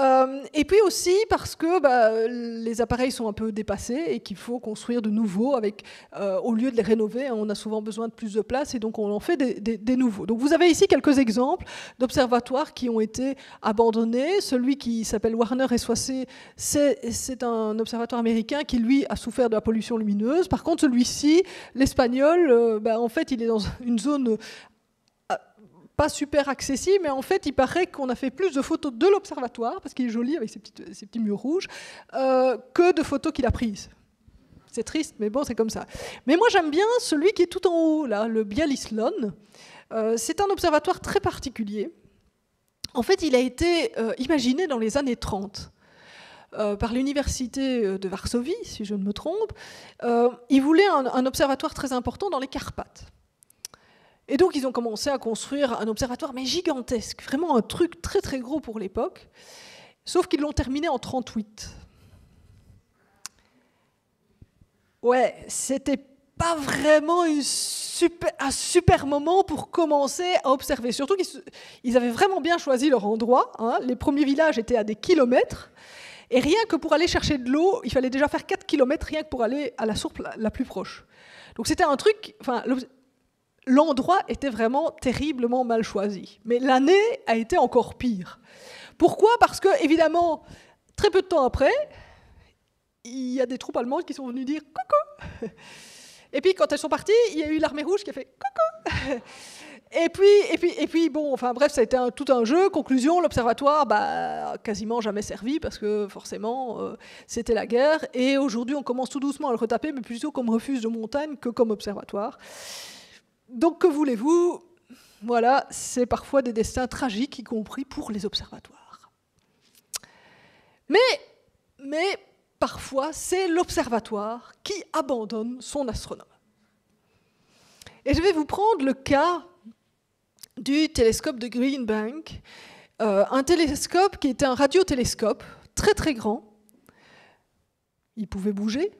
Euh, et puis aussi parce que bah, les appareils sont un peu dépassés et qu'il faut construire de nouveaux, avec, euh, au lieu de les rénover, hein, on a souvent besoin de plus de place, et donc on en fait des, nouveaux. Donc vous avez ici quelques exemples d'observatoires qui ont été abandonnés. Celui qui s'appelle Warner et SOC, c'est un observatoire américain qui, lui, a souffert de la pollution lumineuse. Par contre, celui-ci, l'espagnol, bah, en fait, il est dans une zone euh, pas super accessible, mais en fait, il paraît qu'on a fait plus de photos de l'observatoire, parce qu'il est joli avec ses, petits murs rouges, euh, que de photos qu'il a prises. C'est triste, mais bon, c'est comme ça. Mais moi, j'aime bien celui qui est tout en haut, là, le Bialislon euh, c'est un observatoire très particulier. En fait, il a été imaginé dans les années 30. par l'université de Varsovie, si je ne me trompe, il voulait un, un, observatoire très important dans les Carpates. Et donc, ils ont commencé à construire un observatoire, mais gigantesque, vraiment un truc très très gros pour l'époque, sauf qu'ils l'ont terminé en 38. Ouais, c'était pas vraiment une super, un super moment pour commencer à observer. Surtout qu'ils avaient vraiment bien choisi leur endroit. Hein. Les premiers villages étaient à des kilomètres. Et rien que pour aller chercher de l'eau, il fallait déjà faire 4 kilomètres rien que pour aller à la source la plus proche. Donc c'était un truc, enfin, l'endroit était vraiment terriblement mal choisi. Mais l'année a été encore pire. Pourquoi Parce que, évidemment, très peu de temps après, il y a des troupes allemandes qui sont venues dire coucou. Et puis, quand elles sont parties, il y a eu l'armée rouge qui a fait coucou. Et puis, et puis, et puis, bon, enfin bref, ça a été tout un jeu. Conclusion, l'observatoire, bah, quasiment jamais servi parce que forcément, euh, c'était la guerre. Et aujourd'hui, on commence tout doucement à le retaper, mais plutôt comme refuge de montagne que comme observatoire. Donc que voulez-vous Voilà, c'est parfois des destins tragiques, y compris pour les observatoires. Mais, mais parfois, c'est l'observatoire qui abandonne son astronome. Et je vais vous prendre le cas du télescope de Green Bank, euh, un télescope qui était un radiotélescope très très grand. Il pouvait bouger,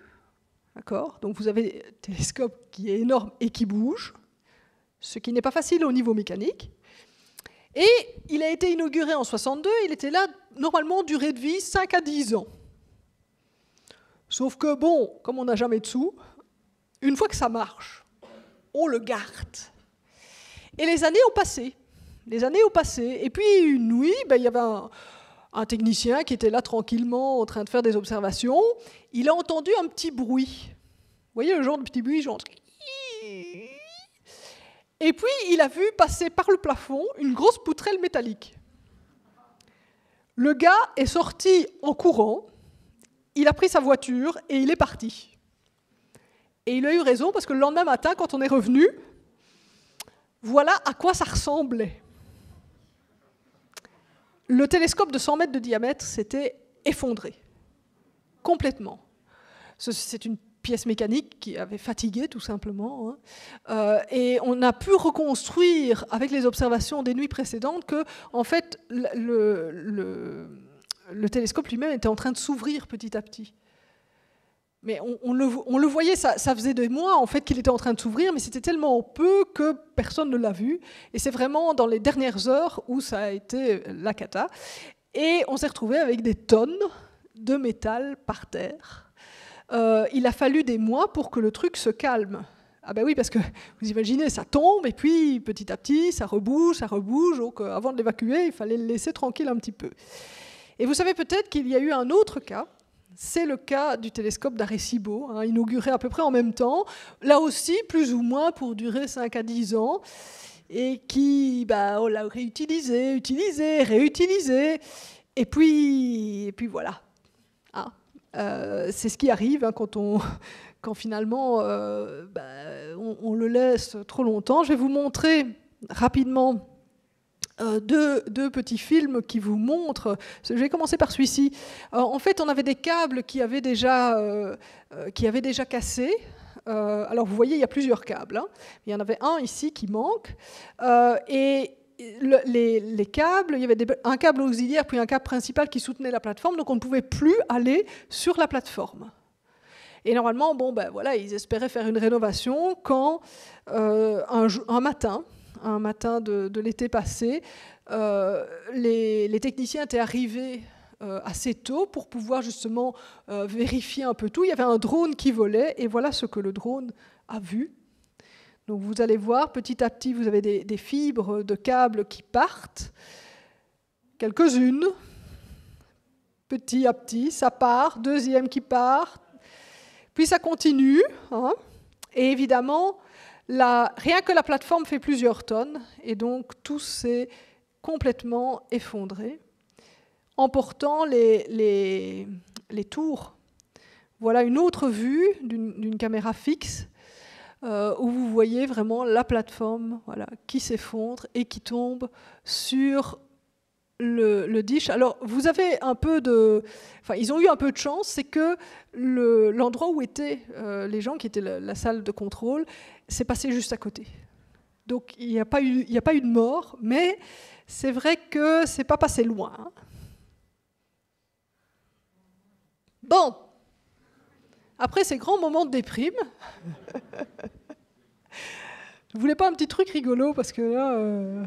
d'accord Donc vous avez un télescope qui est énorme et qui bouge ce qui n'est pas facile au niveau mécanique. Et il a été inauguré en 62, il était là normalement durée de vie 5 à 10 ans. Sauf que bon, comme on n'a jamais de sous, une fois que ça marche, on le garde. Et les années ont passé. Les années ont passé. Et puis une nuit, ben, il y avait un, technicien qui était là tranquillement en train de faire des observations. Il a entendu un petit bruit. Vous voyez le genre de petit bruit, genre et puis, il a vu passer par le plafond une grosse poutrelle métallique. Le gars est sorti en courant, il a pris sa voiture et il est parti. Et il a eu raison parce que le lendemain matin, quand on est revenu, voilà à quoi ça ressemblait. Le télescope de 100 mètres de diamètre s'était effondré, complètement. C'est une pièce mécanique qui avait fatigué tout simplement. Hein. Euh, et on a pu reconstruire avec les observations des nuits précédentes que, en fait, le, le, télescope lui-même était en train de s'ouvrir petit à petit. Mais on, le, voyait, ça, ça, faisait des mois en fait qu'il était en train de s'ouvrir, mais c'était tellement peu que personne ne l'a vu. Et c'est vraiment dans les dernières heures où ça a été la cata. Et on s'est retrouvé avec des tonnes de métal par terre euh, il a fallu des mois pour que le truc se calme. Ah ben oui, parce que vous imaginez, ça tombe, et puis petit à petit, ça rebouge, ça rebouge, donc euh, avant de l'évacuer, il fallait le laisser tranquille un petit peu. Et vous savez peut-être qu'il y a eu un autre cas, c'est le cas du télescope d'Arecibo, hein, inauguré à peu près en même temps, là aussi plus ou moins pour durer 5 à 10 ans, et qui, bah, on l'a réutilisé, utilisé, réutilisé, et puis, et puis voilà, euh, c'est ce qui arrive hein, quand, on, *laughs* quand finalement euh, bah, on, le laisse trop longtemps. Je vais vous montrer rapidement euh, deux, petits films qui vous montrent. Je vais commencer par celui-ci. en fait, on avait des câbles qui avaient déjà, qui avaient déjà cassé. alors vous voyez, il y a plusieurs câbles. Hein. Il y en avait un ici qui manque. et les, câbles, il y avait un câble auxiliaire puis un câble principal qui soutenait la plateforme, donc on ne pouvait plus aller sur la plateforme. Et normalement, bon, ben voilà, ils espéraient faire une rénovation quand euh, un, matin, un matin de, l'été passé, euh, les, techniciens étaient arrivés euh, assez tôt pour pouvoir justement vérifier un peu tout. Il y avait un drone qui volait et voilà ce que le drone a vu donc vous allez voir, petit à petit, vous avez des, fibres de câbles qui partent, quelques-unes, petit à petit, ça part, deuxième qui part, puis ça continue. Hein. et évidemment, rien que la plateforme fait plusieurs tonnes, et donc tout s'est complètement effondré, emportant les tours. Voilà une autre vue d'une caméra fixe euh, où vous voyez vraiment la plateforme voilà, qui s'effondre et qui tombe sur le, dish. Alors, vous avez un peu de. Enfin, ils ont eu un peu de chance, c'est que l'endroit où étaient euh, les gens, qui était la, salle de contrôle, s'est passé juste à côté. Donc, il n'y a, pas eu, a pas eu de mort, mais c'est vrai que c'est pas passé loin. Hein. Bon, après ces grands moments de déprime, je *laughs* voulez pas un petit truc rigolo parce que là. Euh,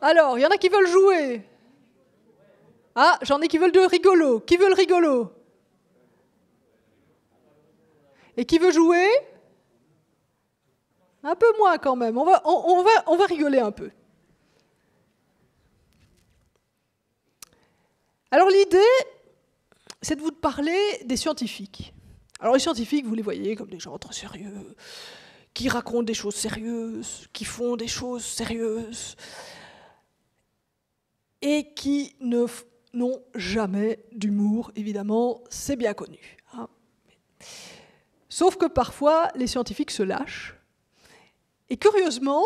Alors, il y en a qui veulent jouer. Ah, j'en ai qui veulent de rigolo. Qui veut le rigolo Et qui veut jouer Un peu moins quand même. On va, on, va, on va rigoler un peu. Alors l'idée, c'est de vous parler des scientifiques. Alors les scientifiques, vous les voyez comme des gens très sérieux, qui racontent des choses sérieuses, qui font des choses sérieuses, et qui ne n'ont jamais d'humour, évidemment, c'est bien connu. Hein. Sauf que parfois, les scientifiques se lâchent, et curieusement,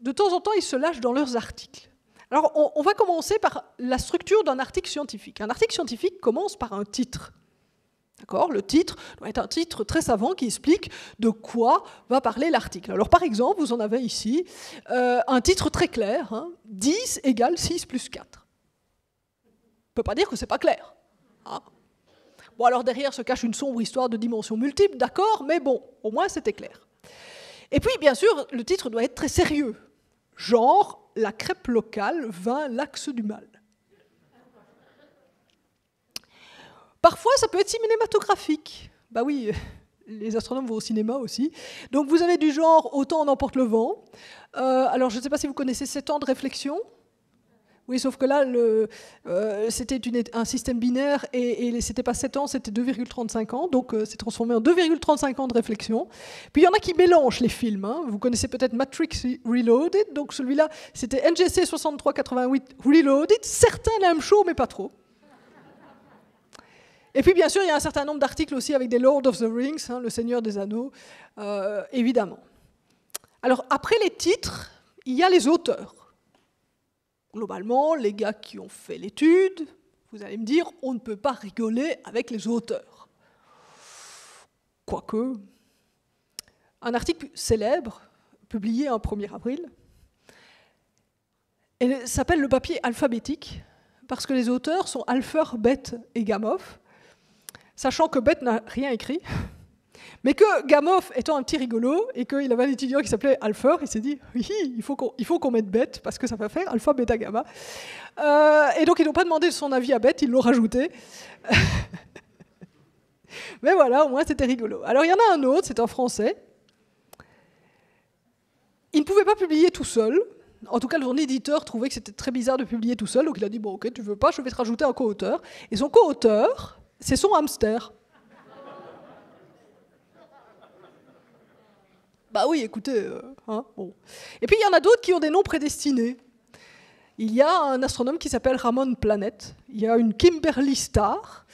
de temps en temps, ils se lâchent dans leurs articles. Alors, on, va commencer par la structure d'un article scientifique. Un article scientifique commence par un titre. D'accord Le titre doit être un titre très savant qui explique de quoi va parler l'article. Alors par exemple, vous en avez ici euh, un titre très clair, 10 hein, égale 6 plus 4. On ne peut pas dire que c'est pas clair. Hein bon alors derrière se cache une sombre histoire de dimensions multiples, d'accord, mais bon, au moins c'était clair. Et puis bien sûr, le titre doit être très sérieux. Genre, la crêpe locale vint l'axe du mal. Parfois, ça peut être cinématographique. Bah oui, *laughs* les astronomes vont au cinéma aussi. Donc vous avez du genre Autant on emporte le vent. Euh, alors je ne sais pas si vous connaissez 7 ans de réflexion. Oui, sauf que là, euh, c'était un système binaire et, et c'était pas 7 ans, c'était 2,35 ans. Donc, euh, c'est transformé en 2,35 ans de réflexion. Puis, il y en a qui mélangent les films. Hein. Vous connaissez peut-être Matrix Reloaded. Donc, celui-là, c'était NGC 6388 Reloaded. Certains l'aiment chaud, mais pas trop. Et puis, bien sûr, il y a un certain nombre d'articles aussi avec des Lord of the Rings, hein, le Seigneur des Anneaux, euh, évidemment. Alors, après les titres, il y a les auteurs globalement, les gars qui ont fait l'étude, vous allez me dire, on ne peut pas rigoler avec les auteurs. Quoique, un article célèbre, publié un 1er avril, s'appelle le papier alphabétique, parce que les auteurs sont Alpher, Beth et Gamov, sachant que Beth n'a rien écrit, mais que Gamoff, étant un petit rigolo, et qu'il avait un étudiant qui s'appelait Alpha, il s'est dit oui, il faut qu'on, mette bête, parce que ça va faire alpha, Beta, gamma. Euh, et donc, ils n'ont pas demandé son avis à bête, ils l'ont rajouté. *laughs* Mais voilà, au moins, c'était rigolo. Alors, il y en a un autre, c'est un Français. Il ne pouvait pas publier tout seul. En tout cas, son éditeur trouvait que c'était très bizarre de publier tout seul, donc il a dit Bon, ok, tu veux pas, je vais te rajouter un co-auteur. Et son co-auteur, c'est son hamster. Bah oui, écoutez. Euh, hein, et puis il y en a d'autres qui ont des noms prédestinés. Il y a un astronome qui s'appelle Ramon Planet, il y a une Kimberly Star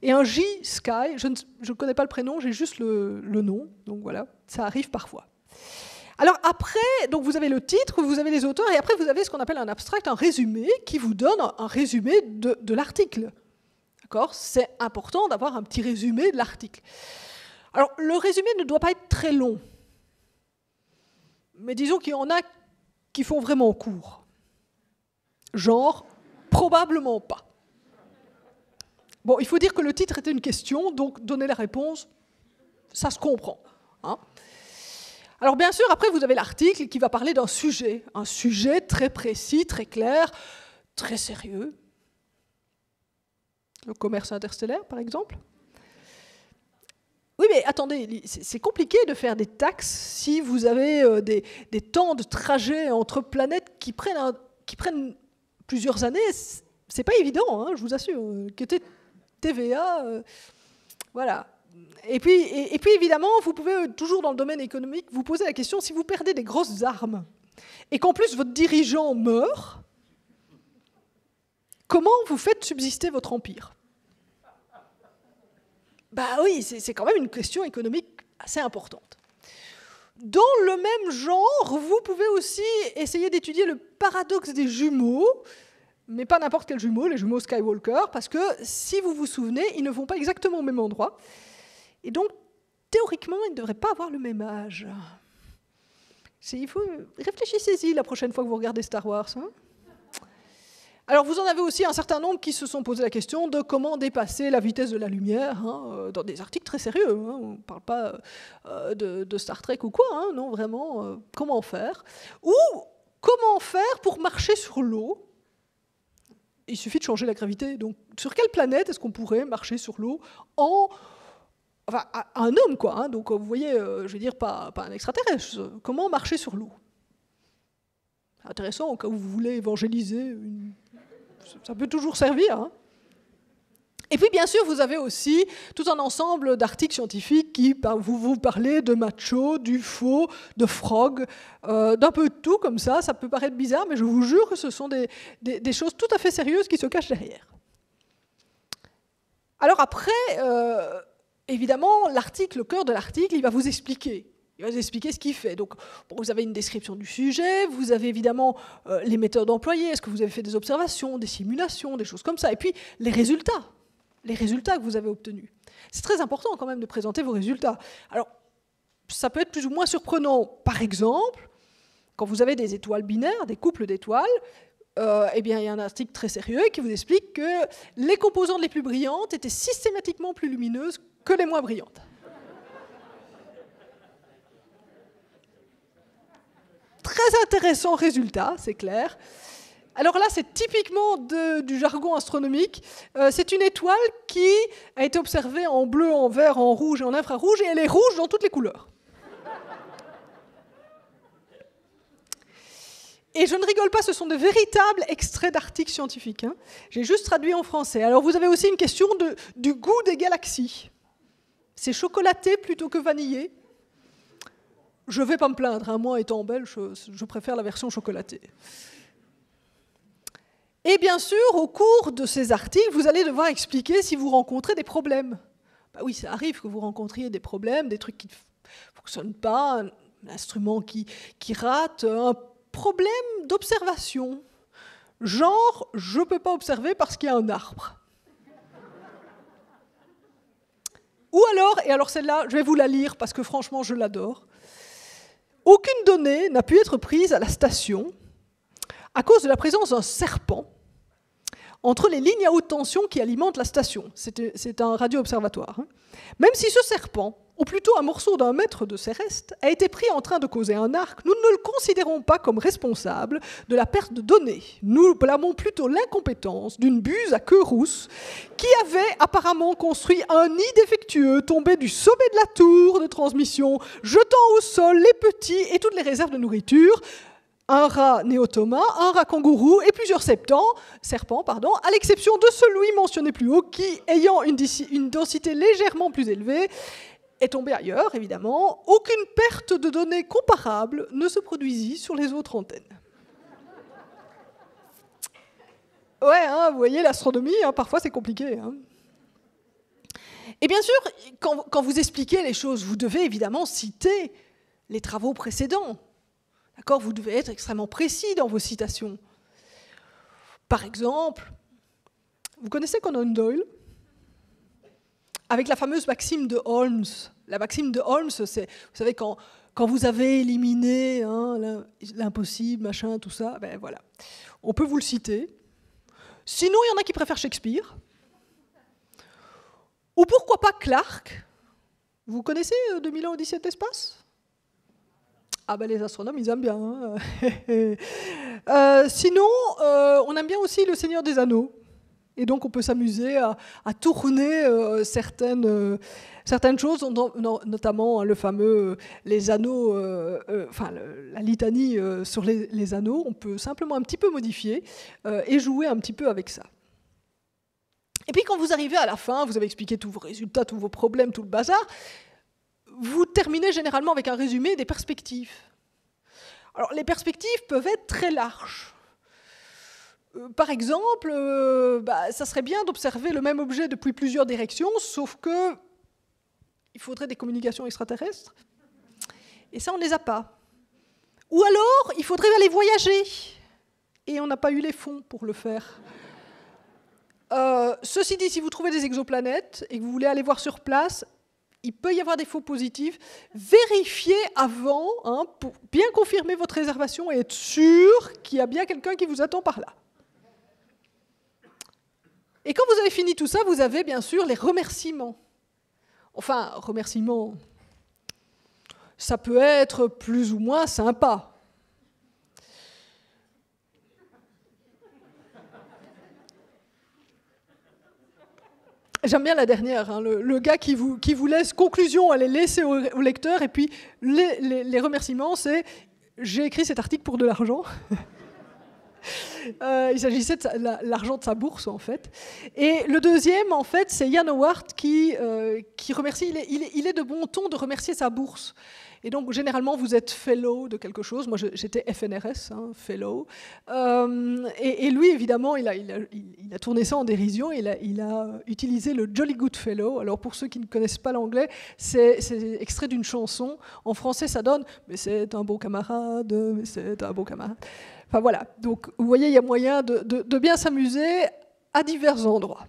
et un J Sky. Je ne connais pas le prénom, j'ai juste le, nom. Donc voilà, ça arrive parfois. Alors après, donc vous avez le titre, vous avez les auteurs, et après vous avez ce qu'on appelle un abstract, un résumé, qui vous donne un résumé de, de l'article. D'accord C'est important d'avoir un petit résumé de l'article. Alors le résumé ne doit pas être très long mais disons qu'il y en a qui font vraiment court. Genre, probablement pas. Bon, il faut dire que le titre était une question, donc donner la réponse, ça se comprend. Hein. Alors bien sûr, après, vous avez l'article qui va parler d'un sujet, un sujet très précis, très clair, très sérieux. Le commerce interstellaire, par exemple mais attendez, c'est compliqué de faire des taxes si vous avez euh, des, temps de trajet entre planètes qui prennent, qui prennent plusieurs années. C'est pas évident, hein, je vous assure. Que TVA, euh, voilà. Et puis, et puis évidemment, vous pouvez euh, toujours dans le domaine économique vous poser la question si vous perdez des grosses armes et qu'en plus votre dirigeant meurt, comment vous faites subsister votre empire bah oui, c'est quand même une question économique assez importante. Dans le même genre, vous pouvez aussi essayer d'étudier le paradoxe des jumeaux, mais pas n'importe quel jumeau, les jumeaux Skywalker, parce que si vous vous souvenez, ils ne vont pas exactement au même endroit. Et donc, théoriquement, ils ne devraient pas avoir le même âge. Il faut réfléchissez-y la prochaine fois que vous regardez Star Wars. Hein. Alors vous en avez aussi un certain nombre qui se sont posé la question de comment dépasser la vitesse de la lumière hein, euh, dans des articles très sérieux. Hein. on ne parle pas euh, de, Star Trek ou quoi, hein. non vraiment, euh, comment faire Ou comment faire pour marcher sur l'eau Il suffit de changer la gravité. Donc sur quelle planète est-ce qu'on pourrait marcher sur l'eau en... Enfin, un homme, quoi. donc, vous voyez, je veux dire, pas, pas un extraterrestre. Comment marcher sur l'eau Intéressant, au cas où vous voulez évangéliser une ça peut toujours servir. Hein. Et puis, bien sûr, vous avez aussi tout un ensemble d'articles scientifiques qui ben, vous, vous parlez de macho, du faux, de frog, euh, d'un peu tout comme ça. Ça peut paraître bizarre, mais je vous jure que ce sont des, des, choses tout à fait sérieuses qui se cachent derrière. Alors après, euh, évidemment, l'article, le cœur de l'article, il va vous expliquer vous expliquer ce qu'il fait. Donc, vous avez une description du sujet, vous avez évidemment euh, les méthodes employées, est-ce que vous avez fait des observations, des simulations, des choses comme ça, et puis les résultats, les résultats que vous avez obtenus. C'est très important quand même de présenter vos résultats. Alors, ça peut être plus ou moins surprenant. Par exemple, quand vous avez des étoiles binaires, des couples d'étoiles, euh, eh bien, il y a un article très sérieux qui vous explique que les composantes les plus brillantes étaient systématiquement plus lumineuses que les moins brillantes. très intéressant résultat, c'est clair. Alors là, c'est typiquement du jargon astronomique. Euh, c'est une étoile qui a été observée en bleu, en vert, en rouge et en infrarouge, et elle est rouge dans toutes les couleurs. Et je ne rigole pas, ce sont de véritables extraits d'articles scientifiques. Hein. J'ai juste traduit en français. Alors vous avez aussi une question de, du goût des galaxies. C'est chocolaté plutôt que vanillé je vais pas me plaindre, à hein. moi étant belge, je, préfère la version chocolatée. Et bien sûr, au cours de ces articles, vous allez devoir expliquer si vous rencontrez des problèmes. Bah oui, ça arrive que vous rencontriez des problèmes, des trucs qui ne fonctionnent pas, un instrument qui, qui rate, un problème d'observation. Genre, je ne peux pas observer parce qu'il y a un arbre. Ou alors, et alors celle-là, je vais vous la lire parce que franchement, je l'adore. Aucune donnée n'a pu être prise à la station à cause de la présence d'un serpent entre les lignes à haute tension qui alimentent la station. C'est un radio-observatoire. Hein. Même si ce serpent ou plutôt un morceau d'un mètre de ses restes, a été pris en train de causer un arc, nous ne le considérons pas comme responsable de la perte de données. Nous blâmons plutôt l'incompétence d'une buse à queue rousse qui avait apparemment construit un nid défectueux tombé du sommet de la tour de transmission, jetant au sol les petits et toutes les réserves de nourriture, un rat néotoma, un rat kangourou et plusieurs septants, serpents, pardon, à l'exception de celui mentionné plus haut qui, ayant une, une densité légèrement plus élevée, est tombé ailleurs, évidemment, aucune perte de données comparable ne se produisit sur les autres antennes. Ouais, hein, vous voyez, l'astronomie, hein, parfois c'est compliqué. Hein. Et bien sûr, quand, quand, vous expliquez les choses, vous devez évidemment citer les travaux précédents. D'accord Vous devez être extrêmement précis dans vos citations. Par exemple, vous connaissez Conan Doyle avec la fameuse maxime de Holmes. La maxime de Holmes, c'est, vous savez, quand, quand vous avez éliminé hein, l'impossible, machin, tout ça, ben voilà. On peut vous le citer. Sinon, il y en a qui préfèrent Shakespeare. Ou pourquoi pas Clark Vous connaissez 2000 euh, ans Odyssée de ah ben les astronomes, ils aiment bien. Hein. *laughs* Euh, sinon, euh, on aime bien aussi Le Seigneur des Anneaux. Et donc on peut s'amuser à, tourner euh, euh, certaines, choses, notamment hein, le fameux euh, les anneaux, enfin la litanie sur les, les, anneaux, on peut simplement un petit peu modifier et jouer un petit peu avec ça. Et puis quand vous arrivez à la fin, vous avez expliqué tous vos résultats, tous vos problèmes, tout le bazar, vous terminez généralement avec un résumé des perspectives. Alors les perspectives peuvent être très larges. Euh, par exemple, euh, bah, ça serait bien d'observer le même objet depuis plusieurs directions, sauf que il faudrait des communications extraterrestres. Et ça, on ne les a pas. Ou alors, il faudrait aller voyager. Et on n'a pas eu les fonds pour le faire. Euh, ceci dit, si vous trouvez des exoplanètes et que vous voulez aller voir sur place, il peut y avoir des faux positifs. Vérifiez avant hein, pour bien confirmer votre réservation et être sûr qu'il y a bien quelqu'un qui vous attend par là. Et quand vous avez fini tout ça, vous avez bien sûr les remerciements. Enfin, remerciements, ça peut être plus ou moins sympa. J'aime bien la dernière, hein, le, gars qui vous, laisse conclusion, elle est laissée au, lecteur, et puis les remerciements, c'est j'ai écrit cet article pour de l'argent. *laughs* *laughs* Euh, il s'agissait de l'argent de sa bourse, en fait. Et le deuxième, en fait, c'est Yann Howard qui, euh, qui remercie. Il est, il, est, de bon ton de remercier sa bourse. Et donc, généralement, vous êtes fellow de quelque chose. Moi, j'étais FNRS, hein, fellow. Euh, et, lui, évidemment, il a, il, a, il a, tourné ça en dérision. Il a, il a utilisé le Jolly Good Fellow. Alors, pour ceux qui ne connaissent pas l'anglais, c'est extrait d'une chanson. En français, ça donne Mais c'est un bon camarade, mais c'est un beau camarade. Enfin voilà, donc vous voyez, il y a moyen de, de bien s'amuser à divers endroits.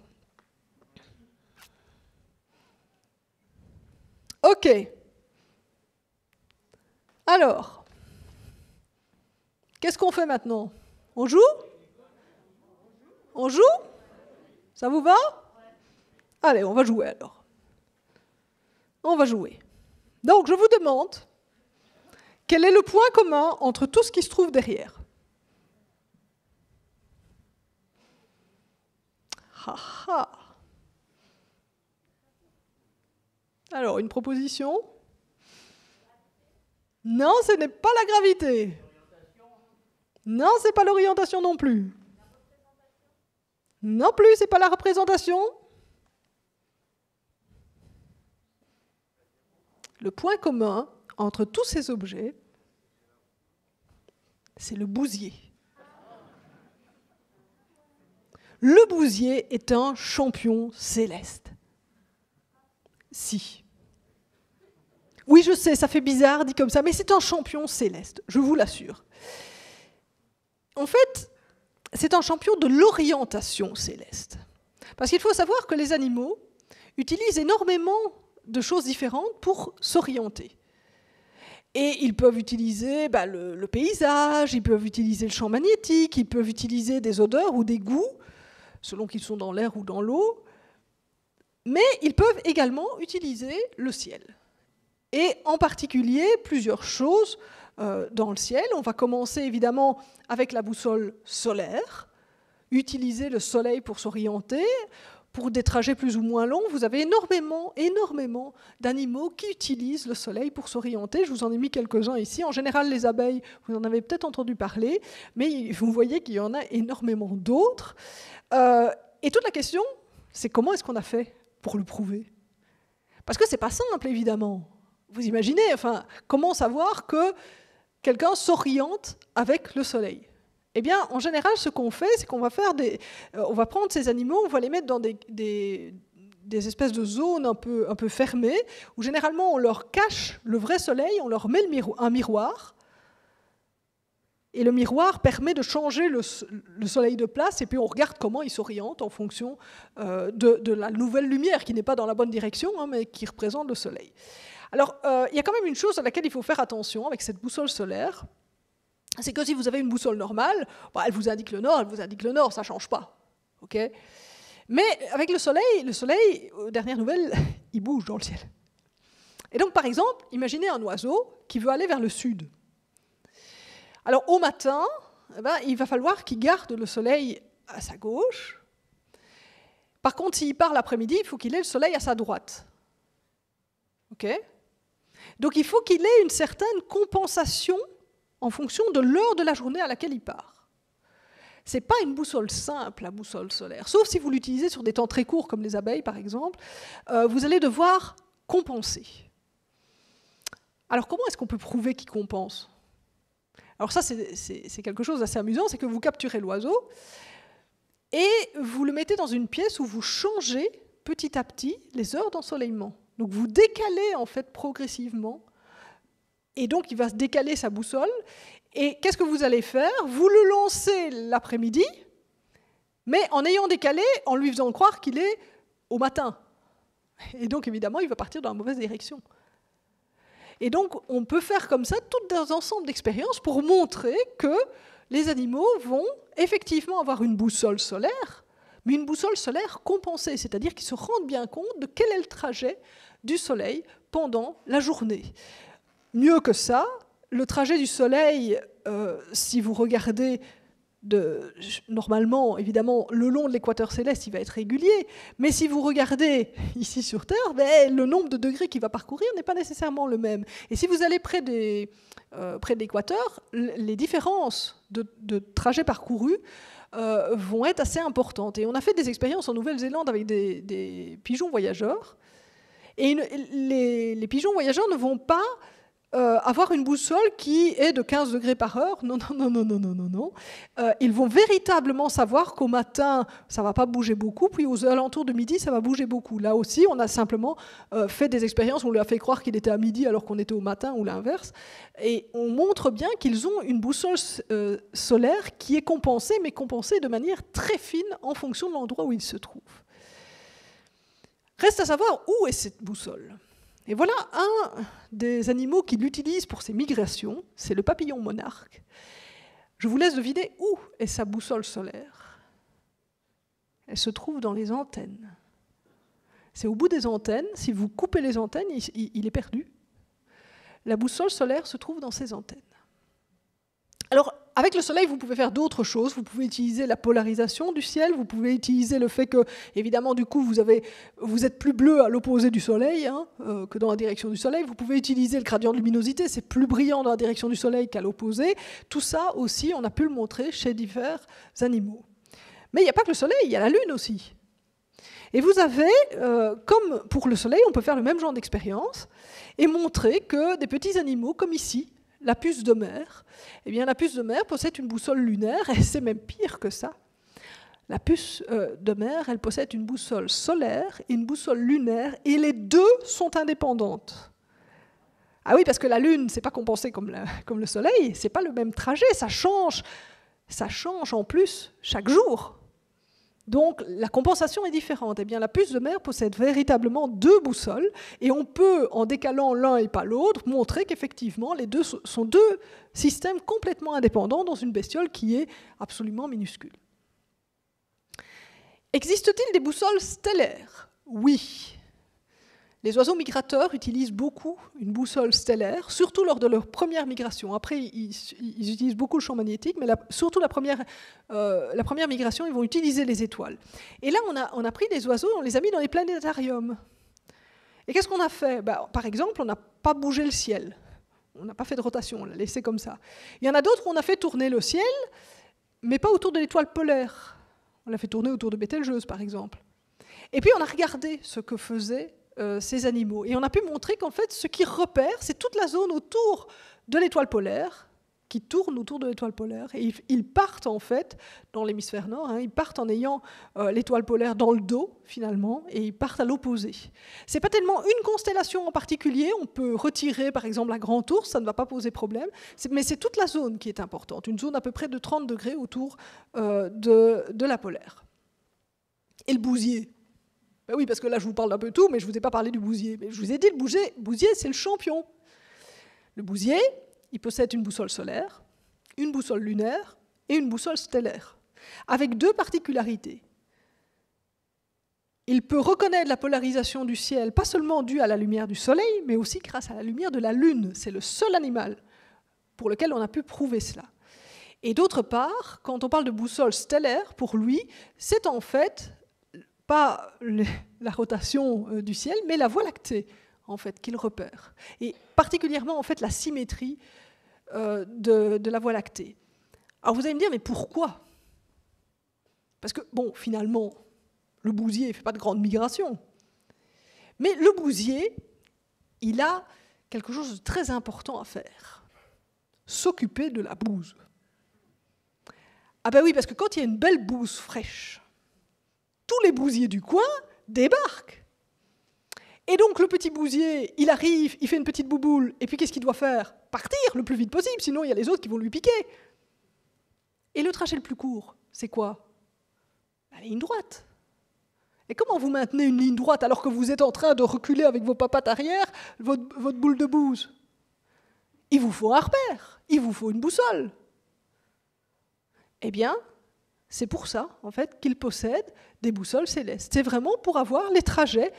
Ok. Alors, qu'est-ce qu'on fait maintenant On joue On joue Ça vous va Allez, on va jouer alors. On va jouer. Donc, je vous demande, quel est le point commun entre tout ce qui se trouve derrière Alors, une proposition Non, ce n'est pas la gravité. Non, c'est pas l'orientation non plus. Non plus, c'est pas la représentation. Le point commun entre tous ces objets, c'est le bousier. Le bousier est un champion céleste. Si. Oui, je sais, ça fait bizarre dit comme ça, mais c'est un champion céleste, je vous l'assure. En fait, c'est un champion de l'orientation céleste. Parce qu'il faut savoir que les animaux utilisent énormément de choses différentes pour s'orienter. Et ils peuvent utiliser bah, le, paysage, ils peuvent utiliser le champ magnétique, ils peuvent utiliser des odeurs ou des goûts selon qu'ils sont dans l'air ou dans l'eau, mais ils peuvent également utiliser le ciel. Et en particulier, plusieurs choses euh, dans le ciel. On va commencer évidemment avec la boussole solaire, utiliser le soleil pour s'orienter pour des trajets plus ou moins longs, vous avez énormément, énormément d'animaux qui utilisent le soleil pour s'orienter. Je vous en ai mis quelques-uns ici. En général, les abeilles, vous en avez peut-être entendu parler, mais vous voyez qu'il y en a énormément d'autres. Euh, et toute la question, c'est comment est-ce qu'on a fait pour le prouver Parce que c'est pas simple, évidemment. Vous imaginez, enfin, comment savoir que quelqu'un s'oriente avec le soleil eh bien, en général, ce qu'on fait, c'est qu'on va euh, prendre ces animaux, on va les mettre dans des, espèces de zones un peu, un fermées, où généralement on leur cache le vrai soleil, on leur met un miroir, et le miroir permet de changer le, soleil de place, et puis on regarde comment il s'oriente en fonction euh, de, la nouvelle lumière qui n'est pas dans la bonne direction, hein, mais qui représente le soleil. Alors, euh, il y a quand même une chose à laquelle il faut faire attention avec cette boussole solaire c'est que si vous avez une boussole normale, bah, elle vous indique le nord, elle vous indique le nord, ça ne change pas. ok Mais avec le soleil, le soleil, dernière nouvelle, *laughs* il bouge dans le ciel. Et donc, par exemple, imaginez un oiseau qui veut aller vers le sud. Alors, au matin, eh ben, il va falloir qu'il garde le soleil à sa gauche. Par contre, s'il part l'après-midi, il faut qu'il ait le soleil à sa droite. OK Donc, il faut qu'il ait une certaine compensation en fonction de l'heure de la journée à laquelle il part. C'est pas une boussole simple, la boussole solaire, sauf si vous l'utilisez sur des temps très courts comme les abeilles par exemple, euh, vous allez devoir compenser. Alors comment est-ce qu'on peut prouver qu'il compense Alors ça c'est quelque chose d'assez amusant, c'est que vous capturez l'oiseau et vous le mettez dans une pièce où vous changez petit à petit les heures d'ensoleillement. Donc vous décalez en fait progressivement et donc, il va se décaler sa boussole. Et qu'est-ce que vous allez faire Vous le lancez l'après-midi, mais en ayant décalé, en lui faisant croire qu'il est au matin. Et donc, évidemment, il va partir dans la mauvaise direction. Et donc, on peut faire comme ça tout un ensemble d'expériences pour montrer que les animaux vont effectivement avoir une boussole solaire, mais une boussole solaire compensée, c'est-à-dire qu'ils se rendent bien compte de quel est le trajet du soleil pendant la journée. Mieux que ça, le trajet du Soleil, euh, si vous regardez de, normalement, évidemment, le long de l'équateur céleste, il va être régulier, mais si vous regardez *laughs* ici sur Terre, ben, le nombre de degrés qu'il va parcourir n'est pas nécessairement le même. Et si vous allez près, des, euh, près de l'équateur, les différences de, de trajet parcouru euh, vont être assez importantes. Et on a fait des expériences en Nouvelle-Zélande avec des, pigeons voyageurs, et les, pigeons voyageurs ne vont pas euh, avoir une boussole qui est de 15 degrés par heure. Non, non, non, non, non, non, non. non euh, ils vont véritablement savoir qu'au matin, ça va pas bouger beaucoup, puis aux alentours de midi, ça va bouger beaucoup. Là aussi, on a simplement euh, fait des expériences, on lui a fait croire qu'il était à midi alors qu'on était au matin ou l'inverse. Et on montre bien qu'ils ont une boussole solaire qui est compensée, mais compensée de manière très fine en fonction de l'endroit où ils se trouvent. Reste à savoir où est cette boussole. Et voilà un des animaux qu'il utilise pour ses migrations, c'est le papillon monarque. Je vous laisse deviner où est sa boussole solaire. Elle se trouve dans les antennes. C'est au bout des antennes, si vous coupez les antennes, il est perdu. La boussole solaire se trouve dans ses antennes. Alors, avec le Soleil, vous pouvez faire d'autres choses. Vous pouvez utiliser la polarisation du ciel. Vous pouvez utiliser le fait que, évidemment, du coup, vous, êtes plus bleu à l'opposé du Soleil hein, euh, que dans la direction du Soleil. Vous pouvez utiliser le gradient de luminosité. C'est plus brillant dans la direction du Soleil qu'à l'opposé. Tout ça aussi, on a pu le montrer chez divers animaux. Mais il n'y a pas que le Soleil, il y a la Lune aussi. Et vous avez, euh, comme pour le Soleil, on peut faire le même genre d'expérience et montrer que des petits animaux, comme ici, la puce de mer Eh bien, la puce de mer possède une boussole lunaire, et c'est même pire que ça. La puce euh, de mer, elle possède une boussole solaire et une boussole lunaire, et les deux sont indépendantes. Ah oui, parce que la Lune, c'est pas compensé comme, comme le Soleil, c'est pas le même trajet, ça change, ça change en plus chaque jour. Donc la compensation est différente. Eh bien, la puce de mer possède véritablement deux boussoles et on peut, en décalant l'un et pas l'autre, montrer qu'effectivement les deux sont deux systèmes complètement indépendants dans une bestiole qui est absolument minuscule. Existe-t-il des boussoles stellaires Oui, les oiseaux migrateurs utilisent beaucoup une boussole stellaire, surtout lors de leur première migration. Après, ils, utilisent beaucoup le champ magnétique, mais surtout la première, euh, la première migration, ils vont utiliser les étoiles. Et là, on a, on a pris des oiseaux, on les a mis dans les planétariums. Et qu'est-ce qu'on a fait bah, Par exemple, on n'a pas bougé le ciel. On n'a pas fait de rotation, on l'a laissé comme ça. Il y en a d'autres où on a fait tourner le ciel, mais pas autour de l'étoile polaire. On l'a fait tourner autour de Bételgeuse, par exemple. Et puis on a regardé ce que faisaient euh, ces animaux. Et on a pu montrer qu'en fait, ce qui repère, c'est toute la zone autour de l'étoile polaire, qui tourne autour de l'étoile polaire. Et ils partent en fait dans l'hémisphère nord, hein, ils partent en ayant euh, l'étoile polaire dans le dos finalement, et ils partent à l'opposé. C'est pas tellement une constellation en particulier, on peut retirer par exemple la grand Ourse, ça ne va pas poser problème, mais c'est toute la zone qui est importante, une zone à peu près de 30 degrés autour euh, de, de la polaire. Et le bousier, bah oui, parce que là, je vous parle d'un peu tout, mais je ne vous ai pas parlé du bousier. Mais je vous ai dit, le bousier, bousier c'est le champion. Le bousier, il possède une boussole solaire, une boussole lunaire et une boussole stellaire, avec deux particularités. Il peut reconnaître la polarisation du ciel, pas seulement due à la lumière du soleil, mais aussi grâce à la lumière de la lune. C'est le seul animal pour lequel on a pu prouver cela. Et d'autre part, quand on parle de boussole stellaire, pour lui, c'est en fait pas la rotation euh, du ciel, mais la Voie lactée, en fait, qu'il repère. Et particulièrement, en fait, la symétrie euh, de, de, la Voie lactée. Alors vous allez me dire, mais pourquoi Parce que, bon, finalement, le bousier ne fait pas de grande migration. Mais le bousier, il a quelque chose de très important à faire. S'occuper de la bouse. Ah ben oui, parce que quand il y a une belle bouse fraîche, tous les bousiers du coin débarquent. Et donc le petit bousier, il arrive, il fait une petite bouboule, et puis qu'est-ce qu'il doit faire Partir le plus vite possible, sinon il y a les autres qui vont lui piquer. Et le trajet le plus court, c'est quoi La ligne droite. Et comment vous maintenez une ligne droite alors que vous êtes en train de reculer avec vos papates arrière, votre, boule de bouse Il vous faut un repère, il vous faut une boussole. Eh bien, c'est pour ça, en fait, qu'il possède des boussoles célestes. C'est vraiment pour avoir les trajets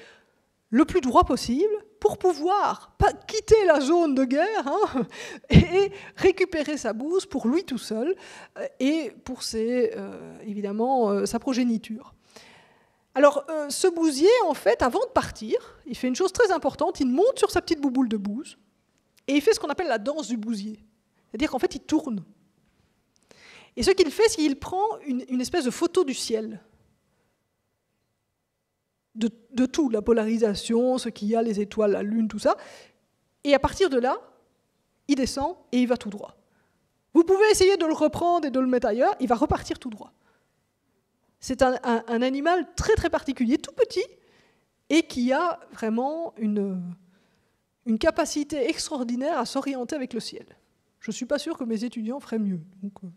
le plus droit possible pour pouvoir pas quitter la zone de guerre hein, *laughs* et récupérer sa bouse pour lui tout seul euh, et pour ses, euh, évidemment euh, sa progéniture. Alors, ce bousier, en fait, avant de partir, il fait une chose très importante, il monte sur sa petite bouboule de bouse et il fait ce qu'on appelle la danse du bousier. C'est-à-dire qu'en fait, il tourne. Et ce qu'il fait, c'est qu'il prend une espèce de photo du ciel de, tout, la polarisation, ce qu'il y a, les étoiles, la lune, tout ça. Et à partir de là, il descend et il va tout droit. Vous pouvez essayer de le reprendre et de le mettre ailleurs, il va repartir tout droit. C'est un, animal très très particulier, tout petit, et qui a vraiment une, une capacité extraordinaire à s'orienter avec le ciel. Je ne suis pas sûr que mes étudiants feraient mieux. Donc, euh.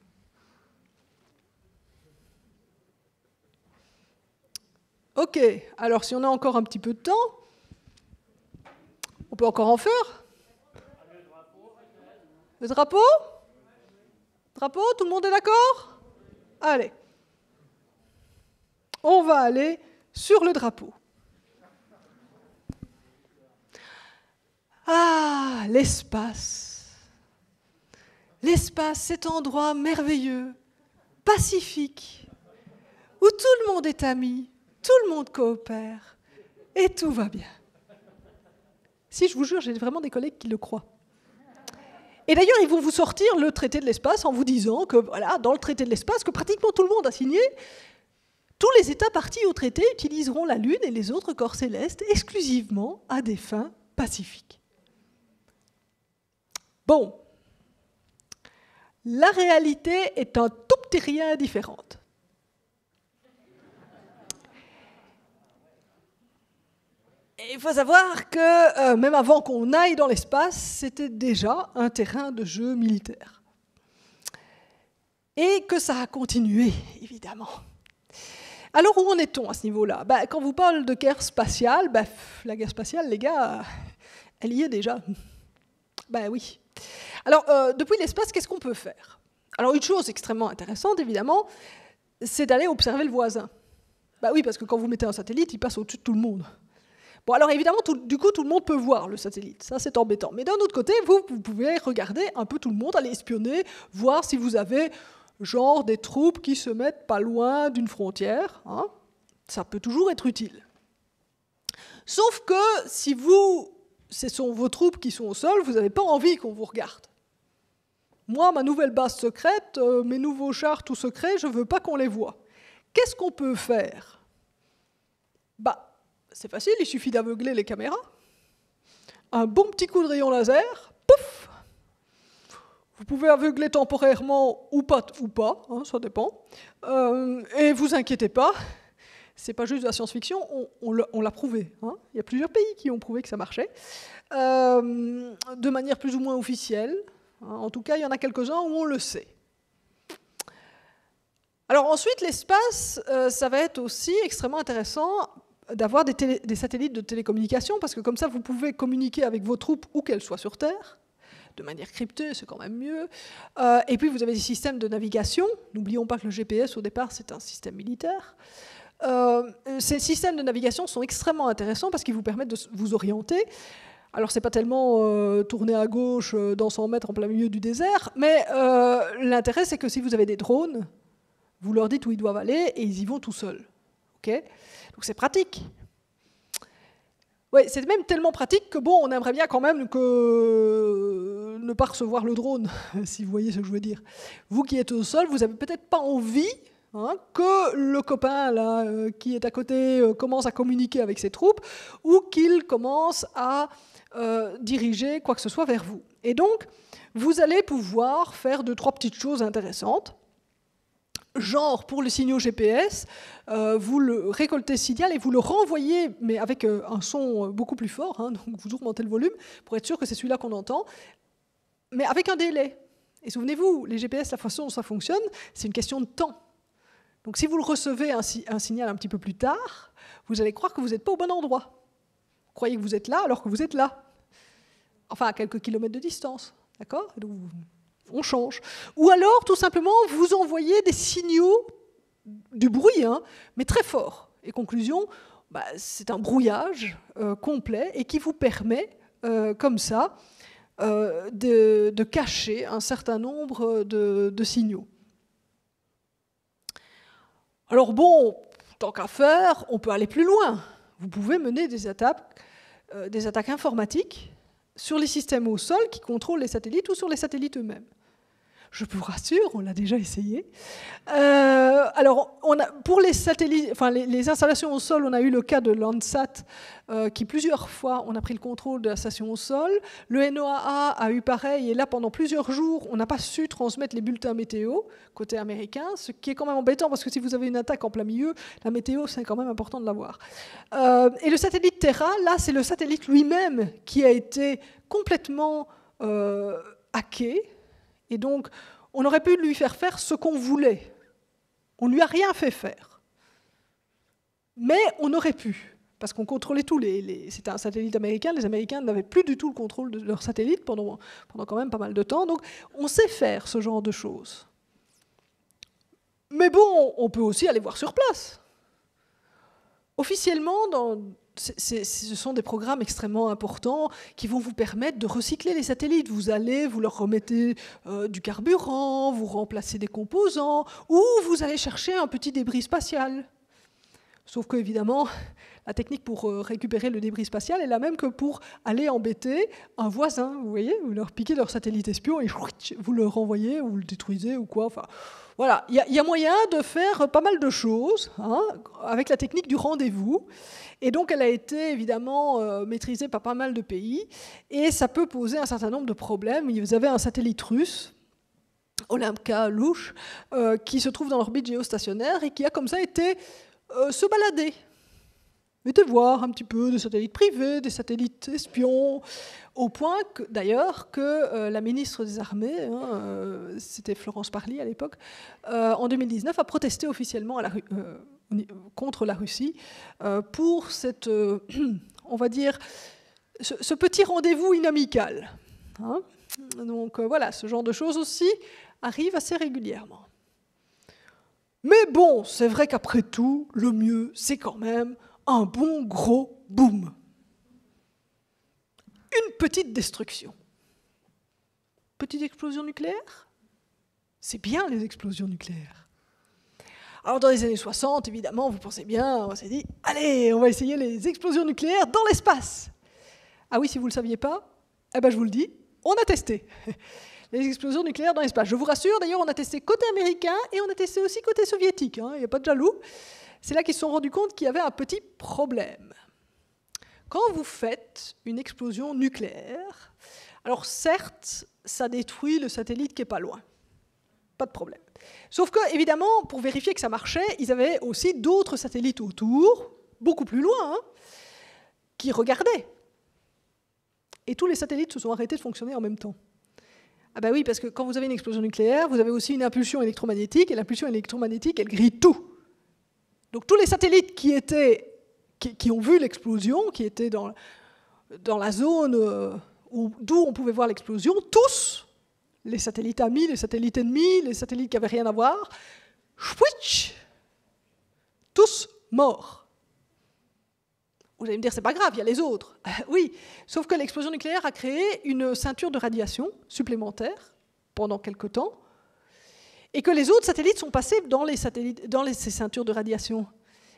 Ok, alors si on a encore un petit peu de temps, on peut encore en faire Le drapeau Drapeau, tout le monde est d'accord Allez. On va aller sur le drapeau. Ah, l'espace. L'espace, cet endroit merveilleux, pacifique, où tout le monde est ami, tout le monde coopère et tout va bien. Si, je vous jure, j'ai vraiment des collègues qui le croient. Et d'ailleurs, ils vont vous sortir le traité de l'espace en vous disant que, voilà, dans le traité de l'espace, que pratiquement tout le monde a signé, tous les États partis au traité utiliseront la Lune et les autres corps célestes exclusivement à des fins pacifiques. Bon, la réalité est un tout petit rien différente. il faut savoir que euh, même avant qu'on aille dans l'espace, c'était déjà un terrain de jeu militaire. Et que ça a continué, évidemment. Alors où en est-on à ce niveau-là ben, Quand vous parlez de guerre spatiale, ben, la guerre spatiale, les gars, elle y est déjà. Ben oui. Alors, euh, depuis l'espace, qu'est-ce qu'on peut faire Alors, une chose extrêmement intéressante, évidemment, c'est d'aller observer le voisin. Bah ben oui, parce que quand vous mettez un satellite, il passe au-dessus de tout le monde. Bon, alors évidemment, du coup, tout le monde peut voir le satellite, ça c'est embêtant. Mais d'un autre côté, vous, pouvez regarder un peu tout le monde, aller espionner, voir si vous avez genre des troupes qui se mettent pas loin d'une frontière. Hein. Ça peut toujours être utile. Sauf que si vous, ce sont vos troupes qui sont au sol, vous n'avez pas envie qu'on vous regarde. Moi, ma nouvelle base secrète, euh, mes nouveaux chars tout secrets, je ne veux pas qu'on les voit. Qu'est-ce qu'on peut faire bah, c'est facile, il suffit d'aveugler les caméras. Un bon petit coup de rayon laser, pouf Vous pouvez aveugler temporairement ou pas, ou pas hein, ça dépend. Euh, et vous inquiétez pas, c'est pas juste de la science-fiction, on, l'a prouvé. Hein. Il y a plusieurs pays qui ont prouvé que ça marchait, euh, de manière plus ou moins officielle. Hein. En tout cas, il y en a quelques-uns où on le sait. Alors ensuite, l'espace, euh, ça va être aussi extrêmement intéressant d'avoir des, satellites de télécommunication, parce que comme ça, vous pouvez communiquer avec vos troupes où qu'elles soient sur Terre, de manière cryptée, c'est quand même mieux. Euh, et puis vous avez des systèmes de navigation. N'oublions pas que le GPS, au départ, c'est un système militaire. Euh, ces systèmes de navigation sont extrêmement intéressants parce qu'ils vous permettent de vous orienter. Alors c'est pas tellement euh, tourner à gauche dans 100 mètres en plein milieu du désert, mais l'intérêt c'est que si vous avez des drones, vous leur dites où ils doivent aller et ils y vont tout seuls. ok donc c'est pratique. Ouais, c'est même tellement pratique que bon, on aimerait bien quand même que euh, ne pas recevoir le drone, *laughs* si vous voyez ce que je veux dire. Vous qui êtes au sol, vous n'avez peut-être pas envie hein, que le copain euh, qui est à côté euh, commence à communiquer avec ses troupes ou qu'il commence à diriger quoi que ce soit vers vous. Et donc, vous allez pouvoir faire deux trois petites choses intéressantes genre pour le signaux GPS, euh, vous le récoltez le signal et vous le renvoyez, mais avec euh, un son euh, beaucoup plus fort, hein, *laughs* donc vous augmentez le volume pour être sûr que c'est celui-là qu'on entend, mais avec un délai. Et souvenez-vous, les GPS, la façon dont ça fonctionne, c'est une question de temps. Donc si vous le recevez un, un signal un petit peu plus tard, vous allez croire que vous n'êtes pas au bon endroit. Vous croyez que vous êtes là alors que vous êtes là. Enfin, à quelques kilomètres de distance. D'accord on change. Ou alors, tout simplement, vous envoyez des signaux du bruit, hein, mais très forts. Et conclusion, bah, c'est un brouillage euh, complet et qui vous permet, euh, comme ça, euh, de, cacher un certain nombre de, signaux. Alors bon, tant qu'à faire, on peut aller plus loin. Vous pouvez mener des attaques, des attaques informatiques sur les systèmes au sol qui contrôlent les satellites ou sur les satellites eux-mêmes. Je vous rassure, on l'a déjà essayé. Euh, alors, pour les, satellites, enfin, les, installations au sol, on a eu le cas de Landsat, euh, qui plusieurs fois, on a pris le contrôle de la station au sol. Le NOAA a eu pareil, et là, pendant plusieurs jours, on n'a pas su transmettre les bulletins météo côté américain, ce qui est quand même embêtant, parce que si vous avez une attaque en plein milieu, la météo, c'est quand même important de l'avoir. Euh, et le satellite Terra, là, c'est le satellite lui-même qui a été complètement euh, hacké et donc, on aurait pu lui faire faire ce qu'on voulait. On ne lui a rien fait faire. Mais on aurait pu, parce qu'on contrôlait tout. Les, C'était un satellite américain, les Américains n'avaient plus du tout le contrôle de leur satellite pendant, pendant quand même pas mal de temps. Donc on sait faire ce genre de choses. Mais bon, on peut aussi aller voir sur place. Officiellement, dans ce sont des programmes extrêmement importants qui vont vous permettre de recycler les satellites. Vous allez, vous leur remettez euh, du carburant, vous remplacez des composants, ou vous allez chercher un petit débris spatial. Sauf que, évidemment, la technique pour euh, récupérer le débris spatial est la même que pour aller embêter un voisin. Vous voyez, vous leur piquez leur satellite espion et vous le renvoyez ou vous le détruisez ou quoi. Enfin, voilà, il y, a moyen de faire pas mal de choses hein, avec la technique du rendez-vous. Et donc elle a été évidemment euh, maîtrisée par pas mal de pays et ça peut poser un certain nombre de problèmes. Vous avez un satellite russe. Olymka louche, euh, qui se trouve dans l'orbite géostationnaire et qui a comme ça été euh, se balader était voir un petit peu des satellites privés, des satellites espions, au point d'ailleurs que la ministre des Armées, hein, c'était Florence Parly à l'époque, en 2019 a protesté officiellement à la rue contre la Russie, euh, pour cette, euh, *clears throat* on va dire, ce, petit rendez-vous inamical. Hein. Donc euh, voilà, ce genre de choses aussi arrive assez régulièrement. Mais bon, c'est vrai qu'après tout, le mieux, c'est quand même un bon gros boom. Une petite destruction. Petite explosion nucléaire C'est bien les explosions nucléaires. Alors dans les années 60, évidemment, vous pensez bien, on s'est dit, allez, on va essayer les explosions nucléaires dans l'espace. Ah oui, si vous ne le saviez pas, eh ben, je vous le dis, on a testé *laughs* les explosions nucléaires dans l'espace. Je vous rassure, d'ailleurs, on a testé côté américain et on a testé aussi côté soviétique, hein, il n'y a pas de jaloux. C'est là qu'ils se sont rendus compte qu'il y avait un petit problème. Quand vous faites une explosion nucléaire, alors certes, ça détruit le satellite qui n'est pas loin. Pas de problème. Sauf que, évidemment, pour vérifier que ça marchait, ils avaient aussi d'autres satellites autour, beaucoup plus loin, hein, qui regardaient. Et tous les satellites se sont arrêtés de fonctionner en même temps. Ah ben oui, parce que quand vous avez une explosion nucléaire, vous avez aussi une impulsion électromagnétique, et l'impulsion électromagnétique, elle grille tout. Donc tous les satellites qui étaient, qui, ont vu l'explosion, qui étaient dans la zone euh, d'où on pouvait voir l'explosion, tous les satellites amis, les satellites ennemis, les satellites qui n'avaient rien à voir. switch, Tous morts. Vous allez me dire, c'est pas grave, il y a les autres. Euh, oui, sauf que l'explosion nucléaire a créé une ceinture de radiation supplémentaire pendant quelque temps, et que les autres satellites sont passés dans, les dans ces ceintures de radiation.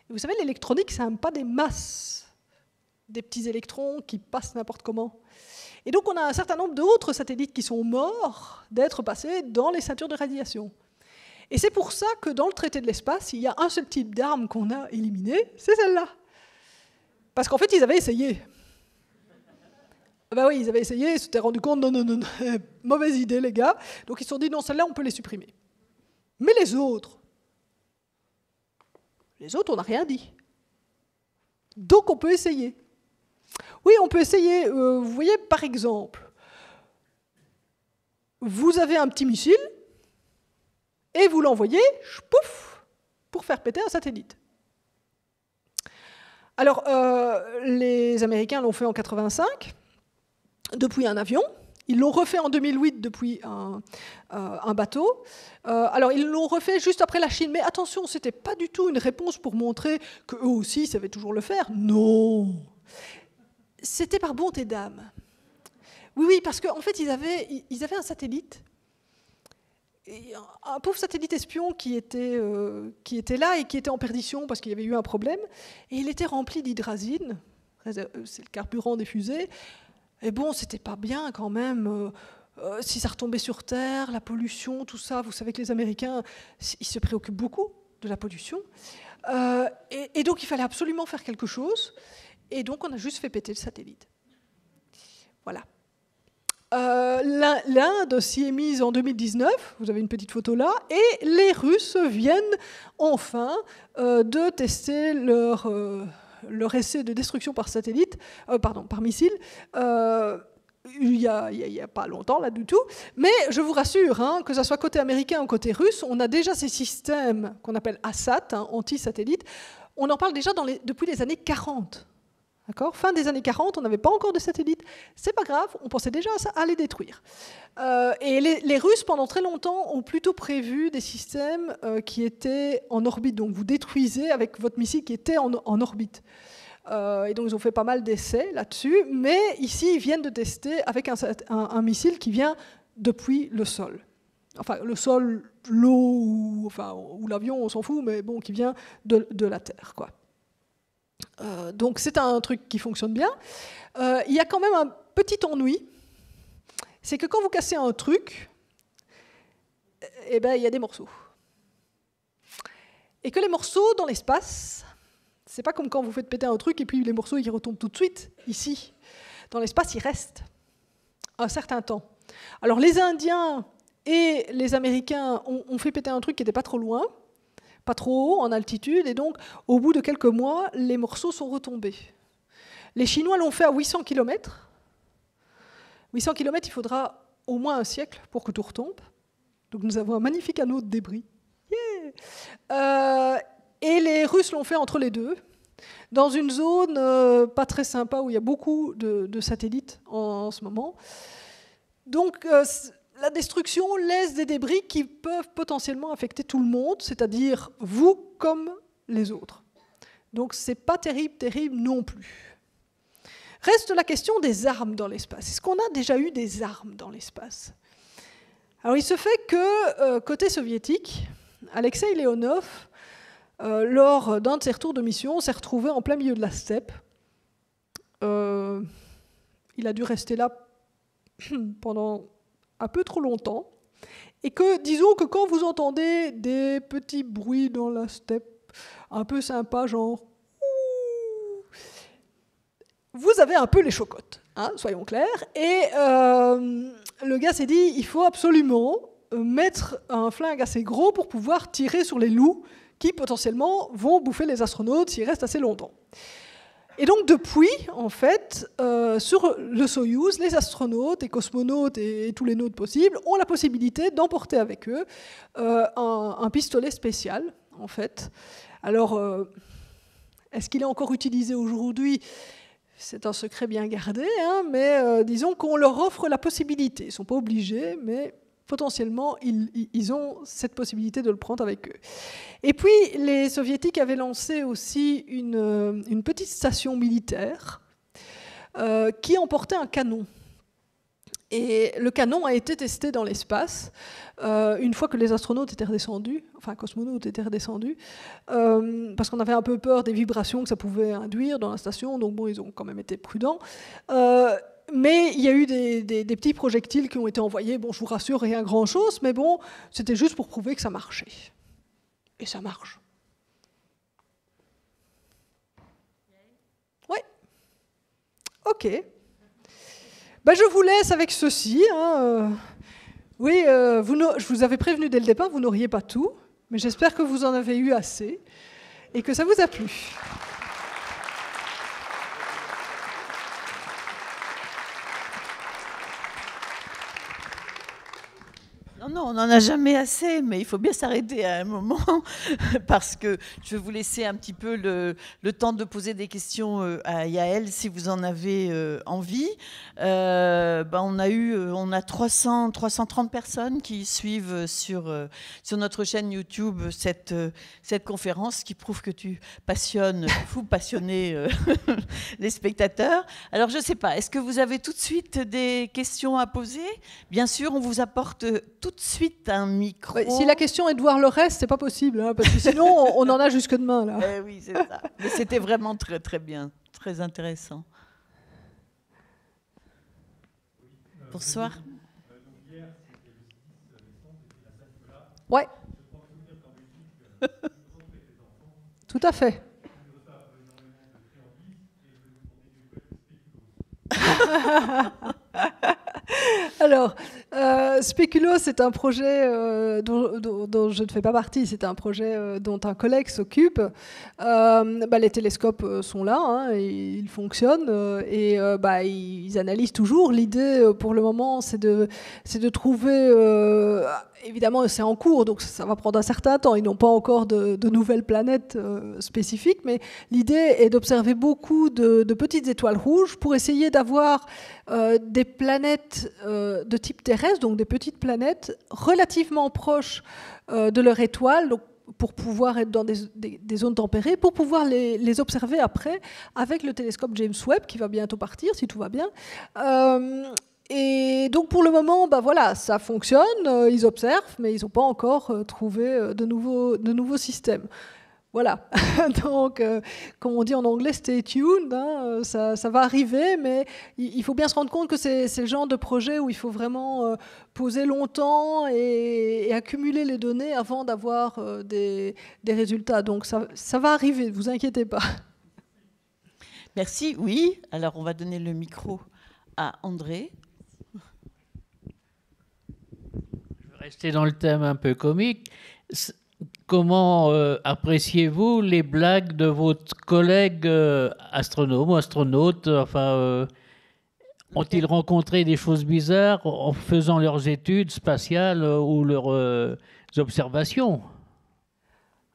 vous savez, l'électronique, ça n'aime pas des masses, des petits électrons qui passent n'importe comment. Et donc on a un certain nombre d'autres satellites qui sont morts d'être passés dans les ceintures de radiation. Et c'est pour ça que dans le traité de l'espace, il y a un seul type d'arme qu'on a éliminé, c'est celle-là. Parce qu'en fait, ils avaient essayé. Ben oui, ils avaient essayé, ils sont rendus compte, non, non, non, non, *laughs* mauvaise idée, les gars. Donc ils se sont dit, non, celle-là, on peut les supprimer. Mais les autres, les autres, on n'a rien dit. Donc on peut essayer. Oui, on peut essayer. Euh, vous voyez, par exemple, vous avez un petit missile et vous l'envoyez, pouf, pour faire péter un satellite. Alors, euh, les Américains l'ont fait en 85, depuis un avion. Ils l'ont refait en 2008 depuis un, euh, bateau. alors, ils l'ont refait juste après la Chine. Mais attention, ce n'était pas du tout une réponse pour montrer qu'eux aussi savaient toujours le faire. Non c'était par bonté d'âme. Oui, oui, parce qu'en fait, ils avaient, ils avaient un satellite, un pauvre satellite espion qui était, euh, qui était là et qui était en perdition parce qu'il y avait eu un problème, et il était rempli d'hydrazine, euh, c'est le carburant des fusées, et bon, c'était pas bien quand même. Euh, si ça retombait sur Terre, la pollution, tout ça, vous savez que les Américains, ils se préoccupent beaucoup de la pollution. et, donc, il fallait absolument faire quelque chose. Et donc, on a juste fait péter le satellite. Voilà. Euh, L'Inde s'y est mise en 2019, vous avez une petite photo là, et les Russes viennent enfin euh, de tester euh, leur, essai de destruction par satellite, pardon, par missile. Il n'y a, pas longtemps là du tout. Mais je vous rassure, hein, que ce soit côté américain ou côté russe, on a déjà ces systèmes qu'on appelle ASAT, hein, anti-satellite. On en parle déjà dans les, depuis les années 40. Fin des années 40, on n'avait pas encore de satellites. C'est pas grave, on pensait déjà à, ça, à les détruire. Euh, et les, Russes, pendant très longtemps, ont plutôt prévu des systèmes euh, qui étaient en orbite. Donc vous détruisez avec votre missile qui était en, orbite. Euh, et donc ils ont fait pas mal d'essais là-dessus. Mais ici, ils viennent de tester avec un, missile qui vient depuis le sol enfin le sol, l'eau ou, enfin, ou l'avion, on s'en fout, mais bon, qui vient de, de la Terre. Quoi. Euh, donc c'est un truc qui fonctionne bien. Euh, il y a quand même un petit ennui, c'est que quand vous cassez un truc, eh ben, il y a des morceaux. Et que les morceaux dans l'espace, c'est pas comme quand vous faites péter un truc et puis les morceaux ils retombent tout de suite ici. Dans l'espace, ils restent un certain temps. Alors les Indiens et les Américains ont, ont fait péter un truc qui n'était pas trop loin pas trop haut en altitude, et donc au bout de quelques mois, les morceaux sont retombés. Les Chinois l'ont fait à 800 km. 800 km, il faudra au moins un siècle pour que tout retombe. Donc nous avons un magnifique anneau de débris. Euh, et les Russes l'ont fait entre les deux, dans une zone euh, pas très sympa où il y a beaucoup de, satellites en, ce moment. Donc euh, la destruction laisse des débris qui peuvent potentiellement affecter tout le monde, c'est-à-dire vous comme les autres. Donc c'est pas terrible, terrible non plus. Reste la question des armes dans l'espace. Est-ce qu'on a déjà eu des armes dans l'espace Alors il se fait que euh, côté soviétique, Alexei Leonov, euh, lors d'un de ses retours de mission, s'est retrouvé en plein milieu de la steppe. Euh, il a dû rester là *clears throat* pendant un peu trop longtemps. Et que, disons que quand vous entendez des petits bruits dans la steppe, un peu sympa, genre vous avez un peu les chocottes, hein, soyons clairs. Et euh, le gars s'est dit, il faut absolument mettre un flingue assez gros pour pouvoir tirer sur les loups qui potentiellement vont bouffer les astronautes s'ils restent assez longtemps. Et donc depuis, en fait, euh, sur le Soyouz, les astronautes, et cosmonautes et, tous les nôtres possibles ont la possibilité d'emporter avec eux euh, un, pistolet spécial, en fait. Alors, euh, est-ce qu'il est encore utilisé aujourd'hui c'est un secret bien gardé, hein, mais disons qu'on leur offre la possibilité. Ils ne sont pas obligés, mais potentiellement, ils, ont cette possibilité de le prendre avec eux. Et puis, les soviétiques avaient lancé aussi une, euh, petite station militaire euh, qui emportait un canon. Et le canon a été testé dans l'espace. Euh, une fois que les astronautes étaient redescendus, enfin cosmonautes étaient redescendus, parce qu'on avait un peu peur des vibrations que ça pouvait induire dans la station, donc bon, ils ont quand même été prudents mais il y a eu des, petits projectiles qui ont été envoyés. Bon, je vous rassure, rien grand-chose, mais bon, c'était juste pour prouver que ça marchait. Et ça marche. Oui. Ok. Ben, je vous laisse avec ceci. Hein, euh. Oui, euh, je vous avais prévenu dès le départ, vous n'auriez pas tout, mais j'espère que vous en avez eu assez et que ça vous a plu. Non, non, on n'en a jamais assez, mais il faut bien s'arrêter à un moment, *laughs* parce que je vais vous laisser un petit peu le, temps de poser des questions euh, à Yael, si vous en avez euh, envie. Euh, ben, on a eu, on a 300, 330 personnes qui suivent sur, sur notre chaîne YouTube cette, cette conférence, qui prouve que tu passionnes, *laughs* vous passionnez *laughs* les spectateurs. Alors, je ne sais pas, est-ce que vous avez tout de suite des questions à poser Bien sûr, on vous apporte tout de suite un micro. si la question est de voir le reste, c'est pas possible, hein, parce que sinon on, en a jusque demain *laughs* eh Mais c'était vraiment très très bien, très intéressant. Bonsoir. Ouais. Tout à fait. *laughs* *laughs* Alors, euh, Speculo, c'est un projet euh, dont, je ne fais pas partie, c'est un projet euh, dont un collègue s'occupe. Bah, les télescopes sont là, hein, ils fonctionnent et bah, ils analysent toujours. L'idée, pour le moment, c'est de, de trouver évidemment, c'est en cours, donc ça va prendre un certain temps. Ils n'ont pas encore de, nouvelles planètes euh, spécifiques, mais l'idée est d'observer beaucoup de, petites étoiles rouges pour essayer d'avoir euh, des planètes euh, de type terrestre, donc des petites planètes relativement proches de leur étoile, pour pouvoir être dans des, zones tempérées, pour pouvoir les, observer après avec le télescope James Webb qui va bientôt partir si tout va bien, et donc pour le moment, bah voilà, ça fonctionne, euh, ils observent, mais ils n'ont pas encore euh, trouvé euh, de nouveaux, de systèmes. Voilà, *laughs* donc comme on dit en anglais, stay tuned, hein, ça, va arriver, mais il, faut bien se rendre compte que c'est le genre de projet où il faut vraiment poser longtemps et, accumuler les données avant d'avoir des, résultats. Donc ça, ça va arriver, ne vous inquiétez pas. Merci, oui. Alors on va donner le micro à André. — Restez dans le thème un peu comique, comment euh, appréciez-vous les blagues de votre collègue astronomes, euh, astronome ou astronaute Enfin, euh, ont-ils rencontré des choses bizarres en faisant leurs études spatiales ou leurs observations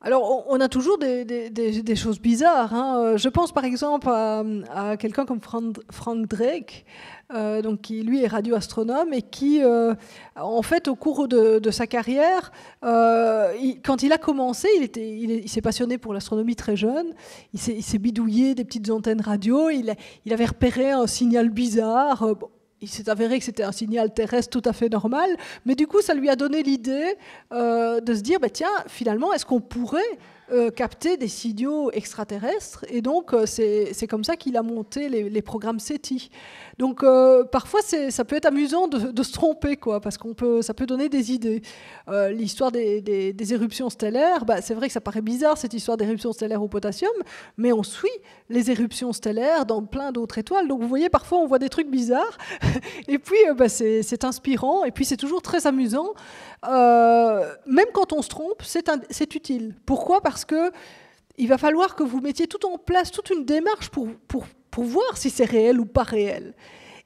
alors, on a toujours des, choses bizarres. Hein. Euh, je pense par exemple à, quelqu'un comme Frank, Drake, euh, donc qui lui est radioastronome et qui, euh, en fait, au cours de, sa carrière, quand il a commencé, il, s'est passionné pour l'astronomie très jeune, il s'est bidouillé des petites antennes radio, il avait repéré un signal bizarre il s'est avéré que c'était un signal terrestre tout à fait normal, mais du coup, ça lui a donné l'idée euh, de se dire, bah, tiens, finalement, est-ce qu'on pourrait euh, capter des signaux extraterrestres. Et donc, euh, c'est comme ça qu'il a monté les, programmes SETI. Donc, euh, parfois, ça peut être amusant de, se tromper, quoi, parce qu'on peut, ça peut donner des idées. L'histoire des, éruptions stellaires, bah, c'est vrai que ça paraît bizarre, cette histoire d'éruption stellaires au potassium, mais on suit les éruptions stellaires dans plein d'autres étoiles. Donc, vous voyez, parfois, on voit des trucs bizarres. *laughs* et puis, bah, c'est inspirant. Et puis, c'est toujours très amusant. même quand on se trompe, c'est utile. Pourquoi parce que il va falloir que vous mettiez tout en place, toute une démarche pour, pour, pour voir si c'est réel ou pas réel.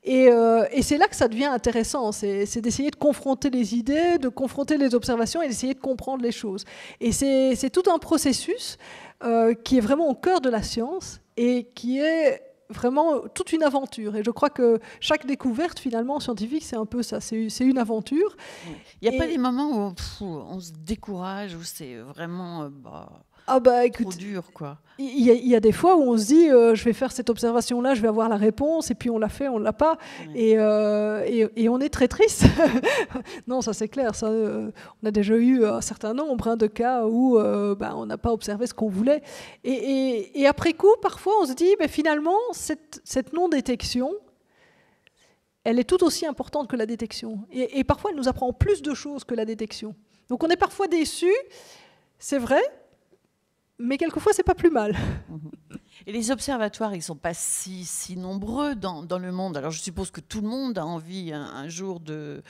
Et, euh, et c'est là que ça devient intéressant, c'est d'essayer de confronter les idées, de confronter les observations et d'essayer de comprendre les choses. Et c'est tout un processus euh, qui est vraiment au cœur de la science et qui est vraiment euh, toute une aventure. Et je crois que chaque découverte, finalement, scientifique, c'est un peu ça. C'est, une aventure. Il n'y a pas des moments où on se décourage, où c'est vraiment. Euh, bah, ah bah écoute, dur quoi. Il y, a des fois où on se dit, euh, je vais faire cette observation-là, je vais avoir la réponse, et puis on l'a fait, on l'a pas, euh, et, on est très triste. *laughs* non, ça c'est clair, ça, euh, on a déjà eu un certain nombre hein, de cas où bah, on n'a pas observé ce qu'on voulait, et, après coup, parfois on se dit, mais finalement, cette, cette non-détection, elle est tout aussi importante que la détection, et parfois elle nous apprend plus de choses que la détection. Donc on est parfois déçu, c'est vrai, mais quelquefois, c'est pas plus mal. *laughs* Et les observatoires, ils sont pas si, si nombreux dans, le monde. Alors, je suppose que tout le monde a envie euh, un, jour euh,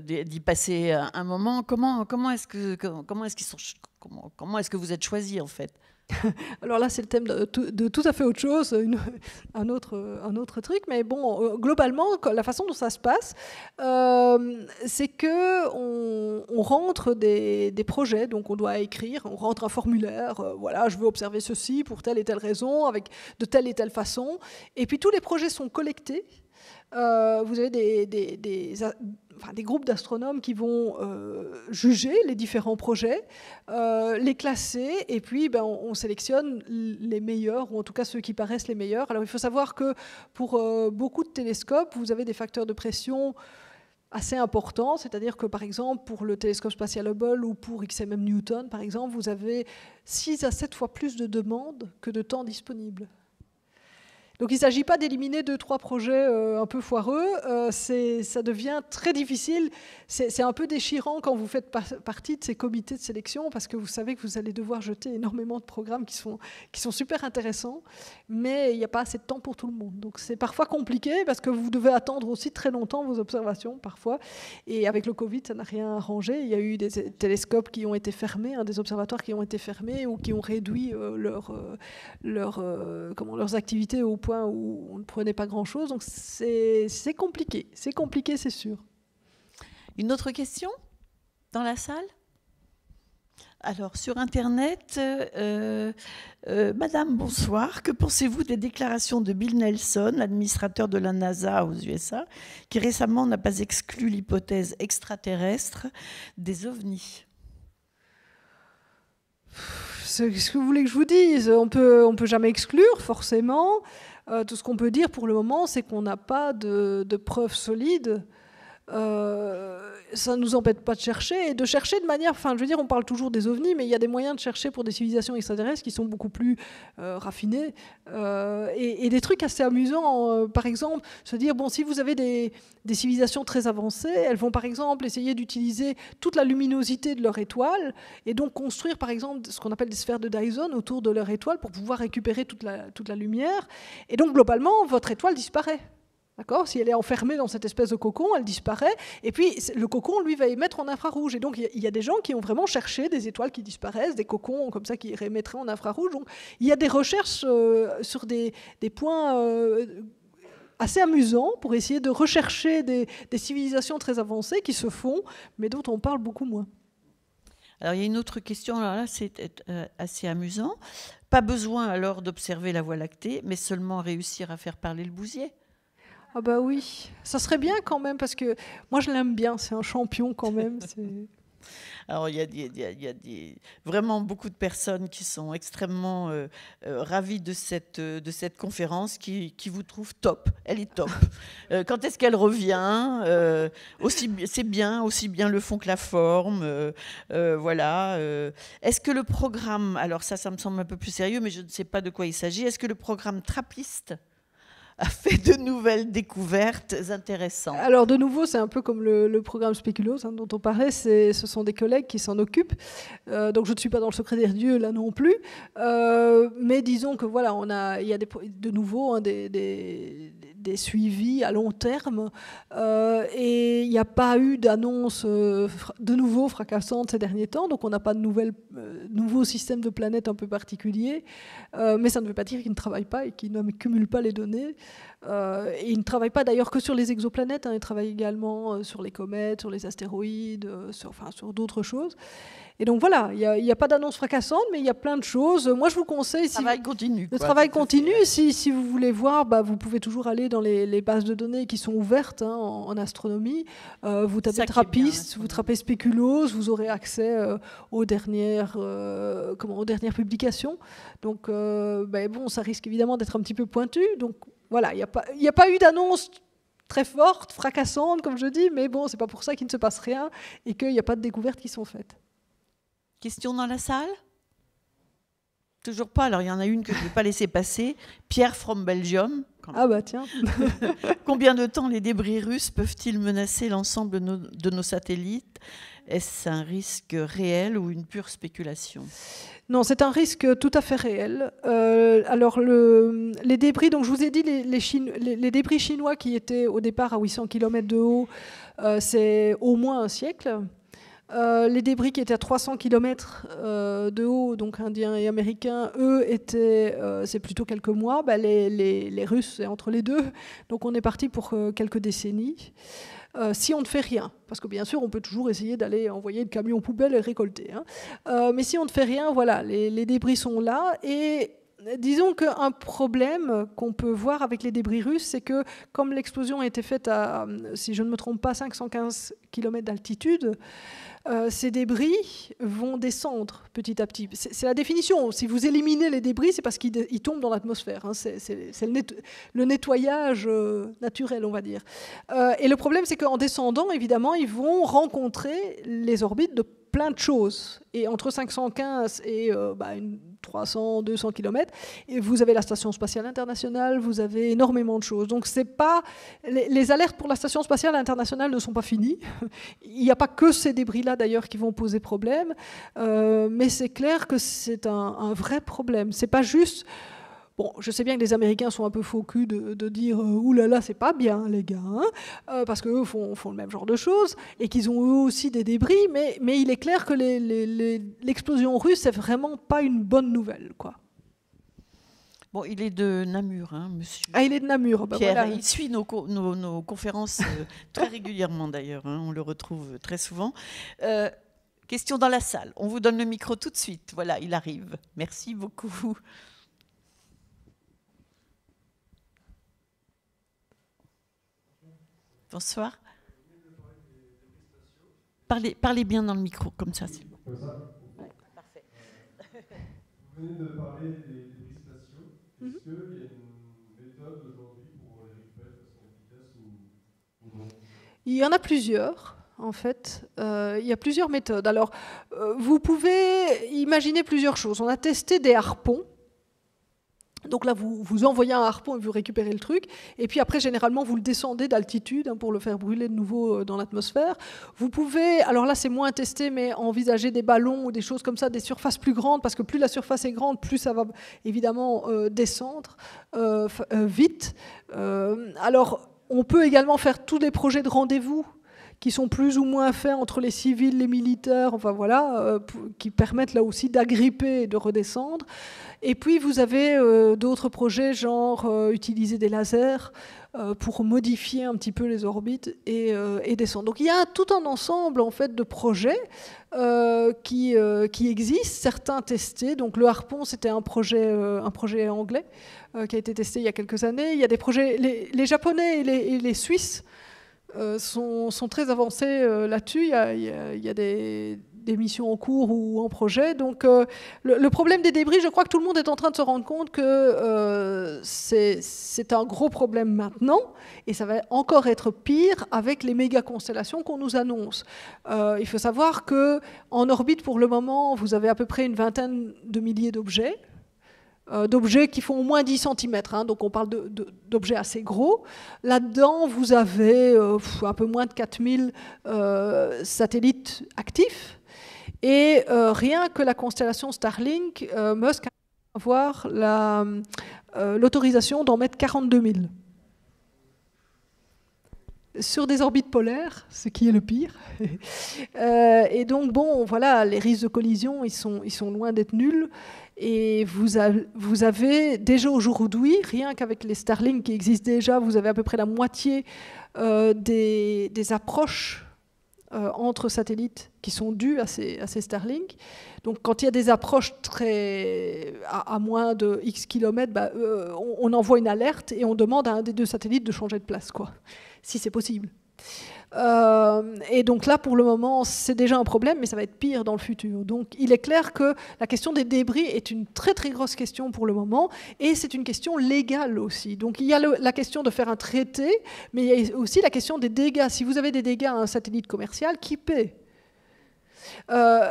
d'y passer euh, un moment. Comment, comment est-ce que, comment est-ce comment est-ce que vous êtes choisi en fait *laughs* Alors là, c'est le thème de, tout à fait autre chose, *laughs* un, autre, un autre truc. Mais bon, euh, globalement, la façon dont ça se passe, euh, c'est que on, rentre des, projets, donc on doit écrire, on rentre un formulaire. Euh, voilà, je veux observer ceci pour telle et telle raison, avec de telle et telle façon. Et puis tous les projets sont collectés. vous avez des, des des groupes d'astronomes qui vont euh, juger les différents projets, euh, les classer, et puis ben, on, sélectionne les meilleurs, ou en tout cas ceux qui paraissent les meilleurs. Alors il faut savoir que pour euh, beaucoup de télescopes, vous avez des facteurs de pression assez importants, c'est-à-dire que par exemple pour le télescope spatial Hubble ou pour XMM Newton, par exemple, vous avez 6 à 7 fois plus de demandes que de temps disponible. Donc il ne s'agit pas d'éliminer deux, trois projets euh, un peu foireux. Euh, c'est ça devient très difficile. C'est un peu déchirant quand vous faites partie de ces comités de sélection parce que vous savez que vous allez devoir jeter énormément de programmes qui sont, qui sont super intéressants, mais il n'y a pas assez de temps pour tout le monde. Donc c'est parfois compliqué parce que vous devez attendre aussi très longtemps vos observations parfois. Et avec le Covid, ça n'a rien arrangé. Il y a eu des télescopes qui ont été fermés, hein, des observatoires qui ont été fermés ou qui ont réduit euh, leur, leur comment, leurs activités au où on ne prenait pas grand-chose. Donc c'est compliqué, c'est compliqué, c'est sûr. Une autre question dans la salle alors, sur Internet, euh, euh, Madame, bonsoir. Que pensez-vous des déclarations de Bill Nelson, l'administrateur de la NASA aux USA, qui récemment n'a pas exclu l'hypothèse extraterrestre des ovnis ce que vous voulez que je vous dise On peut, on peut jamais exclure, forcément. Euh, tout ce qu'on peut dire pour le moment, c'est qu'on n'a pas de, preuves solides euh, ça ne nous empêche pas de chercher et de chercher de manière. Enfin, je veux dire, on parle toujours des ovnis, mais il y a des moyens de chercher pour des civilisations extraterrestres qui sont beaucoup plus euh, raffinées euh, et, des trucs assez amusants. par exemple, se dire bon, si vous avez des, civilisations très avancées, elles vont par exemple essayer d'utiliser toute la luminosité de leur étoile et donc construire par exemple ce qu'on appelle des sphères de Dyson autour de leur étoile pour pouvoir récupérer toute la, toute la lumière. Et donc globalement, votre étoile disparaît. D'accord Si elle est enfermée dans cette espèce de cocon, elle disparaît. Et puis, le cocon, lui, va émettre en infrarouge. Et donc, il y, a des gens qui ont vraiment cherché des étoiles qui disparaissent, des cocons comme ça qui émettraient en infrarouge. Donc, il y a des recherches euh, sur des, points. Euh, assez amusants pour essayer de rechercher des, civilisations très avancées qui se font, mais dont on parle beaucoup moins. Alors il y a une autre question, là, là c'est euh, assez amusant. Pas besoin alors d'observer la Voie lactée, mais seulement réussir à faire parler le bousier. Ah bah oui, ça serait bien quand même, parce que moi je l'aime bien, c'est un champion quand même. *laughs* Alors, il y a, a, des, vraiment beaucoup de personnes qui sont extrêmement euh, euh, ravies de cette, euh, de cette conférence, qui, vous trouvent top. Elle est top. *laughs* quand est-ce qu'elle revient C'est bien, aussi bien le fond que la forme. voilà. est-ce que le programme, alors ça, ça me semble un peu plus sérieux, mais je ne sais pas de quoi il s'agit, est-ce que le programme trappiste *laughs* a fait de nouvelles découvertes intéressantes. Alors de nouveau, c'est un peu comme le, programme Spéculos hein, dont on parlait, ce sont des collègues qui s'en occupent. Euh, donc je ne suis pas dans le secret des dieux là non plus, euh, mais disons que voilà, on a, il y a de nouveau hein, des, suivis à long terme euh, et il n'y a pas eu d'annonce de nouveau fracassante ces derniers temps, donc on n'a pas de nouvelles, nouveau système de planète un peu particulier, mais ça ne veut pas dire qu'ils ne travaillent pas et qu'ils ne cumulent pas les données. Euh, ne travaille pas d'ailleurs que sur les exoplanètes, hein. il travaille également euh, sur les comètes, sur les astéroïdes, euh, sur, enfin, sur d'autres choses. Et donc voilà, il n'y a, pas d'annonce fracassante, mais il y a plein de choses. Moi, je vous conseille... Le travail continue. Le travail continue. Si, vous voulez voir, bah, vous pouvez toujours aller dans les, bases de données qui sont ouvertes hein, en, astronomie. Euh, vous tapez Trappist, vous tapez Spéculose, vous aurez accès aux, dernières, comment, aux dernières publications. Donc, ben bon, ça risque évidemment d'être un petit peu pointu. Donc, voilà, il n'y a, pas, eu d'annonce très forte, fracassante, comme je dis, mais bon, c'est pas pour ça qu'il ne se passe rien et qu'il n'y a pas de découvertes qui sont faites. Question dans la salle Toujours pas. Alors, il y en a une que je ne vais pas laisser passer. Pierre from Belgium. Ah bah tiens. *laughs* Combien de temps les débris russes peuvent-ils menacer l'ensemble de nos satellites Est-ce un risque réel ou une pure spéculation non, c'est un risque tout à fait réel. Euh, alors, le, les débris, donc je vous ai dit, les, les, débris chinois qui étaient au départ à 800 km de haut, euh, c'est au moins un siècle. Euh, les débris qui étaient à 300 km de haut, donc indiens et américains, eux étaient, c'est plutôt quelques mois. Bah, les, les, Russes, c'est entre les deux. Donc on est parti pour quelques décennies. Euh, si on ne fait rien. Parce que bien sûr, on peut toujours essayer d'aller envoyer le camion poubelle et récolter. Hein. Euh, mais si on ne fait rien, voilà, les, les débris sont là. Et disons qu'un problème qu'on peut voir avec les débris russes, c'est que comme l'explosion a été faite à, si je ne me trompe pas, 515 km d'altitude, euh, ces débris vont descendre petit à petit. C'est la définition. Si vous éliminez les débris, c'est parce qu'ils tombent dans l'atmosphère. Hein. C'est le, nettoyage euh, naturel, on va dire. Euh, et le problème, c'est qu'en descendant, évidemment, ils vont rencontrer les orbites de plein de choses. Et entre 515 et euh, bah, une 300, 200 km, et vous avez la station spatiale internationale, vous avez énormément de choses. Donc c'est pas les, alertes pour la station spatiale internationale ne sont pas finies. Il n'y a pas que ces débris-là d'ailleurs qui vont poser problème, euh, mais c'est clair que c'est un, un, vrai problème. C'est pas juste Bon, je sais bien que les Américains sont un peu faux cul de, dire euh, Ouh là là, c'est pas bien, les gars, hein. euh, parce qu'eux font, font, le même genre de choses et qu'ils ont eux aussi des débris, mais, il est clair que l'explosion russe, c'est vraiment pas une bonne nouvelle, quoi. Bon, il est de Namur, hein, monsieur. Ah, il est de Namur. Bah Pierre, voilà. il suit nos, conférences euh, *laughs* très régulièrement d'ailleurs. Hein, on le retrouve très souvent. question dans la salle. On vous donne le micro tout de suite. Voilà, il arrive. Merci beaucoup. Bonsoir. Parlez, parlez bien dans le micro, comme ça. s'il vous Comme ça ouais, parfait. Vous venez de parler des, des prestations. Mhm. Est-ce qu'il y a une méthode aujourd'hui pour les récupérer de façon efficace ou, non Il y en a plusieurs. En fait, euh, il y a plusieurs méthodes. Alors, euh, vous pouvez imaginer plusieurs choses. On a testé des harpons, donc là, vous, vous envoyez un harpon et vous récupérez le truc. Et puis après, généralement, vous le descendez d'altitude hein, pour le faire brûler de nouveau euh, dans l'atmosphère. Vous pouvez, alors là, c'est moins testé, mais envisager des ballons ou des choses comme ça, des surfaces plus grandes, parce que plus la surface est grande, plus ça va évidemment euh, descendre euh, vite. alors, on peut également faire tous les projets de rendez-vous qui sont plus ou moins faits entre les civils, les militaires, enfin voilà, euh, qui permettent là aussi d'agripper et de redescendre. Et puis vous avez euh, d'autres projets, genre euh, utiliser des lasers pour modifier un petit peu les orbites et, descendre. Donc il y a tout un ensemble en fait de projets qui, qui existent, certains testés. Donc le Harpon, c'était un projet, un projet anglais qui a été testé il y a quelques années. Il y a des projets, les, Japonais et les Suisses. Euh, sont, très avancés euh, là-dessus. Il y a, des, missions en cours ou en projet. Donc, euh, le, le, problème des débris, je crois que tout le monde est en train de se rendre compte que c'est un gros problème maintenant et ça va encore être pire avec les méga constellations qu'on nous annonce. il faut savoir que en orbite, pour le moment, vous avez à peu près une vingtaine de milliers d'objets. Euh, d'objets qui font au moins 10 cm, hein, donc on parle d'objets assez gros. Là-dedans, vous avez euh, un peu moins de 4000 euh, satellites actifs. Et rien que la constellation Starlink, Musk a avoir l'autorisation d'en mettre 42 000 sur des orbites polaires, ce qui est le pire. *laughs* Euh, et donc, bon, voilà, les risques de collision, ils sont, loin d'être nuls. Et vous, déjà vous avez déjà aujourd'hui, rien qu'avec les Starlink qui existent déjà, vous avez à peu près la moitié euh, des, approches euh, entre satellites qui sont dues à ces, à Starlink. Donc quand il y a des approches très à, moins de X kilomètres, bah, on, envoie une alerte et on demande à un des deux satellites de changer de place. Quoi si c'est possible. Euh, et donc là, pour le moment, c'est déjà un problème, mais ça va être pire dans le futur. Donc il est clair que la question des débris est une très très grosse question pour le moment, et c'est une question légale aussi. Donc il y a la question de faire un traité, mais il y a aussi la question des dégâts. Si vous avez des dégâts à un satellite commercial, qui paie euh,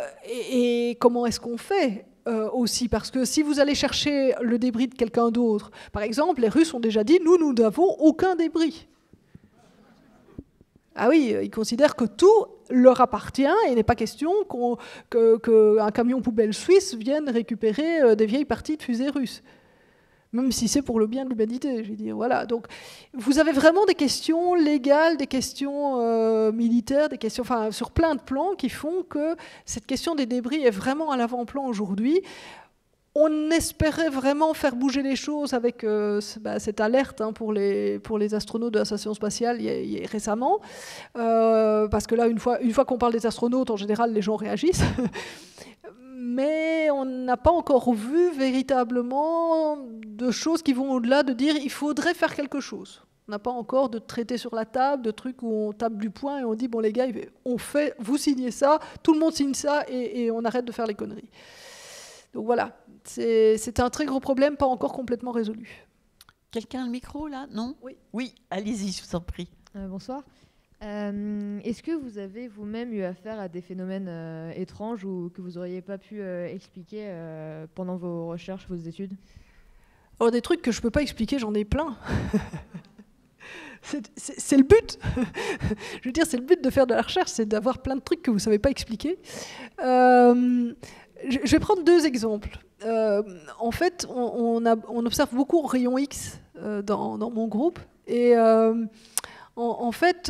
et, comment est-ce qu'on fait euh, aussi, parce que si vous allez chercher le débris de quelqu'un d'autre, par exemple, les Russes ont déjà dit, nous, nous n'avons aucun débris. Ah oui, euh, ils considèrent que tout leur appartient il n'est pas question qu'un camion poubelle suisse vienne récupérer euh, des vieilles parties de fusées russes. Même si c'est pour le bien de l'humanité, je veux dire. Voilà. Donc, vous avez vraiment des questions légales, des questions euh, militaires, des questions, enfin, sur plein de plans qui font que cette question des débris est vraiment à l'avant-plan aujourd'hui on espérait vraiment faire bouger les choses avec euh, bah, cette alerte hein, pour, les, astronautes de la station spatiale récemment. Euh, parce que là, une fois, qu'on parle des astronautes, en général, les gens réagissent. *laughs* Mais on n'a pas encore vu véritablement de choses qui vont au-delà de dire il faudrait faire quelque chose. On n'a pas encore de traité sur la table, de trucs où on tape du poing et on dit bon les gars, on fait, vous signez ça, tout le monde signe ça et, et on arrête de faire les conneries. Donc voilà, c'est un très gros problème, pas encore complètement résolu. Quelqu'un a le micro là Non Oui. Oui, allez-y, je vous en prie. Euh, bonsoir. Euh, est-ce que vous avez vous-même eu affaire à des phénomènes euh, étranges ou que vous auriez pas pu expliquer pendant vos recherches, vos études oh, Des trucs que je ne peux pas expliquer, j'en ai plein. *laughs* c'est le but. *laughs* je veux dire, c'est le but de faire de la recherche, c'est d'avoir plein de trucs que vous ne savez pas expliquer. Euh, je vais prendre deux exemples. Euh, en fait, on, a, on, observe beaucoup rayon X euh, dans, mon groupe. Et euh, en, fait,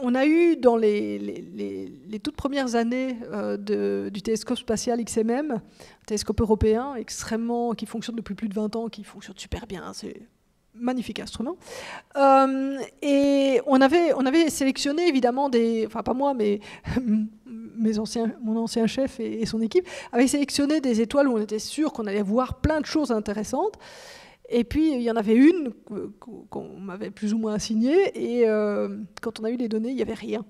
on a eu dans les, toutes premières années du télescope spatial XMM, un télescope européen extrêmement qui fonctionne depuis plus de 20 ans, qui fonctionne super bien. C'est magnifique instrument. et on avait, on avait sélectionné évidemment des, enfin pas moi, mais *laughs* anciens, mon ancien chef et, son équipe avaient sélectionné des étoiles où on était sûr qu'on allait voir plein de choses intéressantes. Et puis, il y en avait une qu'on m'avait plus ou moins assignée, et euh, quand on a eu les données, il n'y avait rien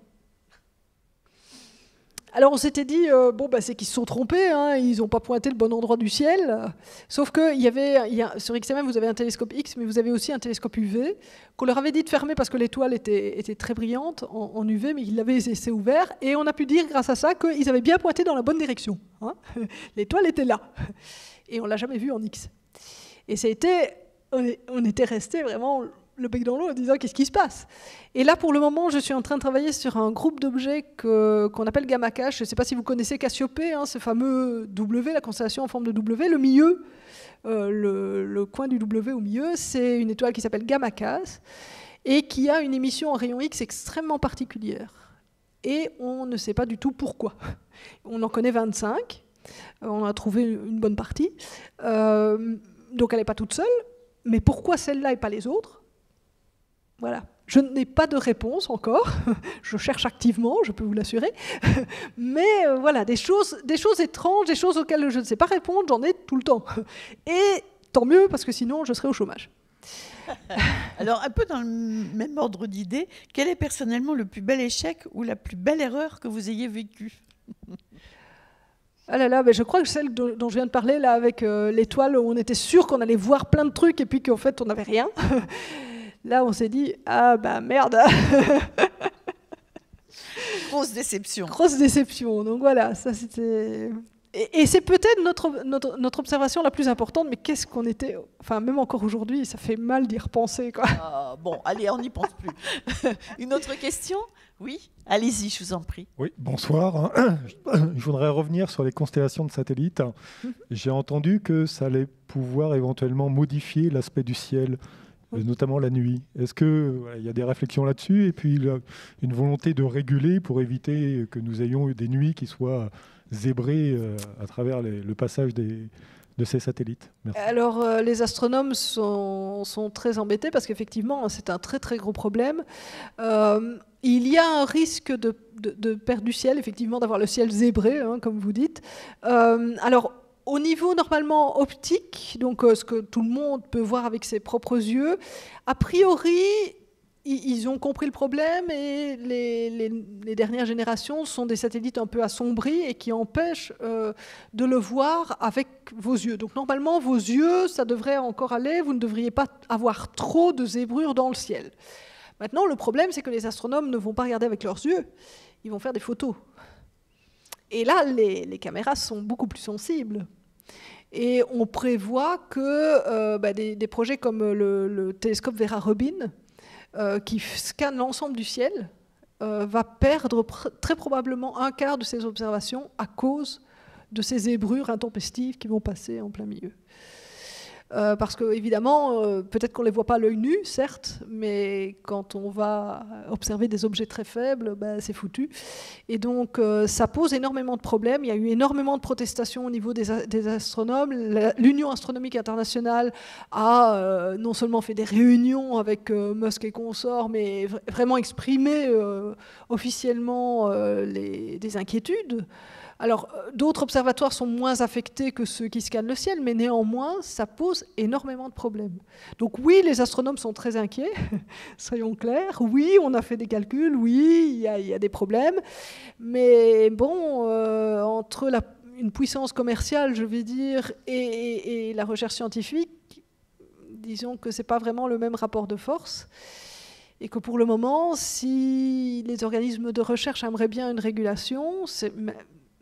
alors on s'était dit, euh, bon, bah, c'est qu'ils se sont trompés, hein, ils n'ont pas pointé le bon endroit du ciel. Sauf que y avait, sur XMM, vous avez un télescope X, mais vous avez aussi un télescope UV, qu'on leur avait dit de fermer parce que l'étoile était, très brillante en, UV, mais ils l'avaient laissé ouvert. Et on a pu dire, grâce à ça, qu'ils avaient bien pointé dans la bonne direction. Hein. *laughs* l'étoile était là. Et on l'a jamais vue en X. Et ça a été, on, on était resté vraiment le bec dans l'eau en disant qu'est-ce qui se passe. Et là, pour le moment, je suis en train de travailler sur un groupe d'objets qu'on appelle Gamma Cache. Je ne sais pas si vous connaissez Cassiopée, hein, ce fameux W, la constellation en forme de W. Le milieu, euh, le, coin du W au milieu, c'est une étoile qui s'appelle Gamma Cache et qui a une émission en rayon X extrêmement particulière. Et on ne sait pas du tout pourquoi. *laughs* On en connaît 25, euh, on a trouvé une bonne partie. Euh, donc elle n'est pas toute seule, mais pourquoi celle-là et pas les autres voilà. Je n'ai pas de réponse encore, *laughs* je cherche activement, je peux vous l'assurer, *laughs* mais euh, voilà, des choses, des choses étranges, des choses auxquelles je ne sais pas répondre, j'en ai tout le temps. *laughs* Et tant mieux, parce que sinon je serais au chômage. Alors, un peu dans le même ordre d'idée, quel est personnellement le plus bel échec ou la plus belle erreur que vous ayez vécu ah là là, mais je crois que celle dont je viens de parler, là, avec euh, l'étoile, où on était sûr qu'on allait voir plein de trucs et puis qu'en fait, on n'avait rien. Là, on s'est dit ah bah merde. *laughs* Grosse déception. Grosse déception. Donc voilà, ça c'était. Et, c'est peut-être notre, notre, observation la plus importante, mais qu'est-ce qu'on était. Enfin, même encore aujourd'hui, ça fait mal d'y repenser. Quoi. Ah, bon, allez, on n'y pense plus. *laughs* Une autre question Oui Allez-y, je vous en prie. Oui, bonsoir. *clears throat* Je voudrais revenir sur les constellations de satellites. Mhm. J'ai entendu que ça allait pouvoir éventuellement modifier l'aspect du ciel. Euh, notamment la nuit. Est-ce qu'il y a des réflexions là-dessus et puis une volonté de réguler pour éviter que nous ayons des nuits qui soient zébrées euh, à travers le passage des, de ces satellites Alors, euh, les astronomes sont, très embêtés parce qu'effectivement, hein, c'est un très très gros problème. il y a un risque de, de, perte du ciel, effectivement, d'avoir le ciel zébré, hein, comme vous dites. alors, au niveau normalement optique, donc euh, ce que tout le monde peut voir avec ses propres yeux, a priori, ils ont compris le problème et les, dernières générations sont des satellites un peu assombris et qui empêchent euh, de le voir avec vos yeux. Donc normalement, vos yeux, ça devrait encore aller, vous ne devriez pas avoir trop de zébrures dans le ciel. Maintenant, le problème, c'est que les astronomes ne vont pas regarder avec leurs yeux, ils vont faire des photos. Et là, les caméras sont beaucoup plus sensibles et on prévoit que euh, bah, des, projets comme le, télescope Vera Rubin, euh, qui scanne l'ensemble du ciel, euh, va perdre très probablement un quart de ses observations à cause de ces ébrures intempestives qui vont passer en plein milieu. Euh, parce que, évidemment, euh, peut-être qu'on ne les voit pas à l'œil nu, certes, mais quand on va observer des objets très faibles, ben, c'est foutu. Et donc, euh, ça pose énormément de problèmes. Il y a eu énormément de protestations au niveau des, astronomes. L'Union astronomique internationale a non seulement fait des réunions avec Musk et consorts, mais vraiment exprimé officiellement les, des inquiétudes. Alors, euh, d'autres observatoires sont moins affectés que ceux qui scannent le ciel, mais néanmoins, ça pose énormément de problèmes. Donc oui, les astronomes sont très inquiets, *laughs* soyons clairs. Oui, on a fait des calculs, oui, il y, a des problèmes. Mais bon, euh, entre une puissance commerciale, je vais dire, et, et la recherche scientifique, disons que ce n'est pas vraiment le même rapport de force et que pour le moment, si les organismes de recherche aimeraient bien une régulation, c'est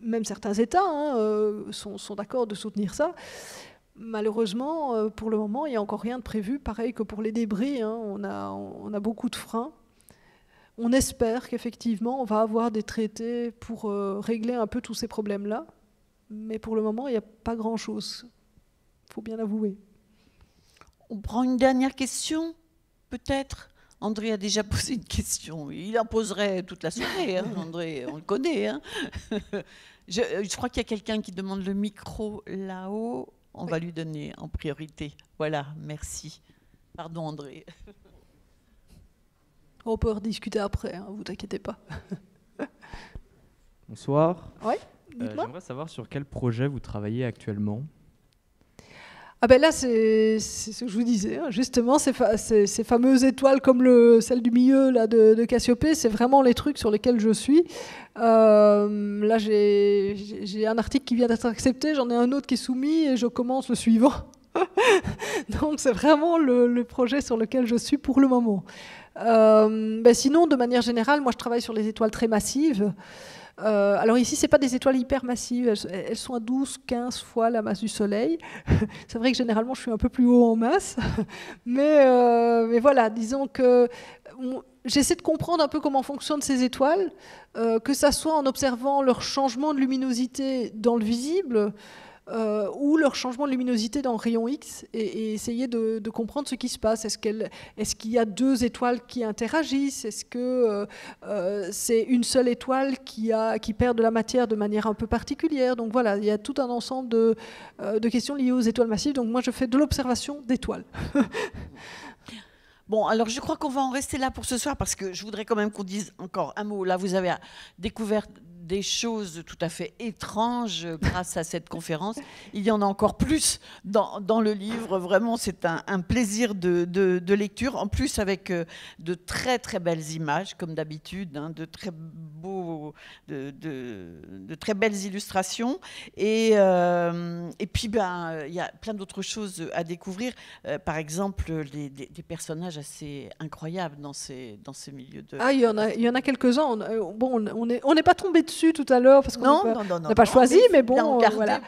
même certains États hein, euh, sont, d'accord de soutenir ça. Malheureusement, euh, pour le moment, il n'y a encore rien de prévu. Pareil que pour les débris, hein. on, a, beaucoup de freins. On espère qu'effectivement, on va avoir des traités pour euh, régler un peu tous ces problèmes-là. Mais pour le moment, il n'y a pas grand-chose. Il faut bien l'avouer. On prend une dernière question, peut-être André a déjà *laughs* posé une question. Il en poserait toute la soirée, hein, André, on le connaît. Hein. *laughs* Euh, je, crois qu'il y a quelqu'un qui demande le micro là-haut. On va lui donner en priorité. Voilà, merci. Pardon, André. On peut discuter après, hein, vous inquiétez pas. *laughs* Bonsoir. Oui, euh, J'aimerais savoir sur quel projet vous travaillez actuellement. Ah ben là, c'est ce que je vous disais, hein. justement, ces, ces, fameuses étoiles comme celle du milieu là, de, de Cassiopée, c'est vraiment les trucs sur lesquels je suis. Euh, là, j'ai un article qui vient d'être accepté, j'en ai un autre qui est soumis et je commence le suivant. *laughs* Donc c'est vraiment le, projet sur lequel je suis pour le moment. Euh, ben sinon, de manière générale, moi je travaille sur les étoiles très massives. Euh, alors ici, ce pas des étoiles hypermassives, elles, sont à 12-15 fois la masse du Soleil. *laughs* c'est vrai que généralement, je suis un peu plus haut en masse, *laughs* euh, mais, voilà, disons que... j'essaie de comprendre un peu comment fonctionnent ces étoiles, euh, que ça soit en observant leur changement de luminosité dans le visible, euh, ou leur changement de luminosité dans rayon X et, essayer de, comprendre ce qui se passe. Est-ce qu'il est y a deux étoiles qui interagissent Est-ce que euh, euh, c'est une seule étoile qui, a, qui perd de la matière de manière un peu particulière Donc voilà, il y a tout un ensemble de, de questions liées aux étoiles massives. Donc moi, je fais de l'observation d'étoiles. *laughs* Bon, alors je crois qu'on va en rester là pour ce soir parce que je voudrais quand même qu'on dise encore un mot. Là, vous avez découvert des choses tout à fait étranges grâce à cette conférence. Il y en a encore plus dans, le livre. Vraiment, c'est un, plaisir de, lecture. En plus, avec euh, de très très belles images, comme d'habitude, hein, de très beaux, de, très belles illustrations. Et, euh, et puis, ben, il y a plein d'autres choses à découvrir. Euh, par exemple, des, personnages assez incroyables dans ces, dans ces milieux de. Ah, il y en a, il y en a quelques-uns. Bon, on n'est on pas tombé dessus tout à l'heure parce qu'on n'a pas, choisi, mais, bon, euh, voilà.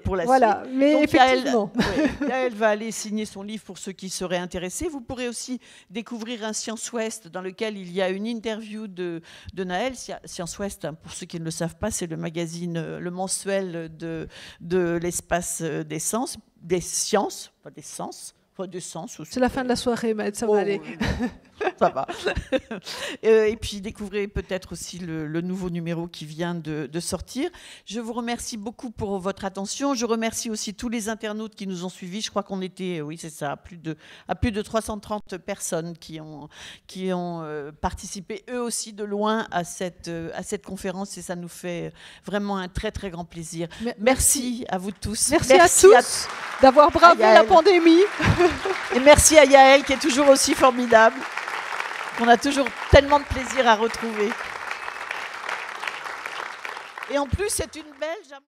Pour, la voilà. Mais Donc, effectivement. *laughs* va aller signer son livre pour ceux qui seraient intéressés. Vous pourrez aussi découvrir un Science Ouest dans lequel il y a une interview de, de Naël. Science Ouest, hein, pour ceux qui ne le savent pas, c'est le magazine, euh, le mensuel de, de l'espace euh, des sens, des sciences, pas des sens c'est la fin de la soirée, mais ça va oh, aller. ça va. *laughs* Euh, et puis découvrez peut-être aussi le, nouveau numéro qui vient de, sortir. Je vous remercie beaucoup pour votre attention. Je remercie aussi tous les internautes qui nous ont suivis. Je crois qu'on était, euh, oui, c'est ça, à plus, de, à plus de 330 personnes qui ont, qui ont euh, participé, eux aussi, de loin à cette, à cette conférence. Et ça nous fait vraiment un très, très grand plaisir. Merci, à vous tous. merci à tous d'avoir bravé la pandémie. Et merci à Yaël qui est toujours aussi formidable, qu'on a toujours tellement de plaisir à retrouver. Et en plus, c'est une Belge.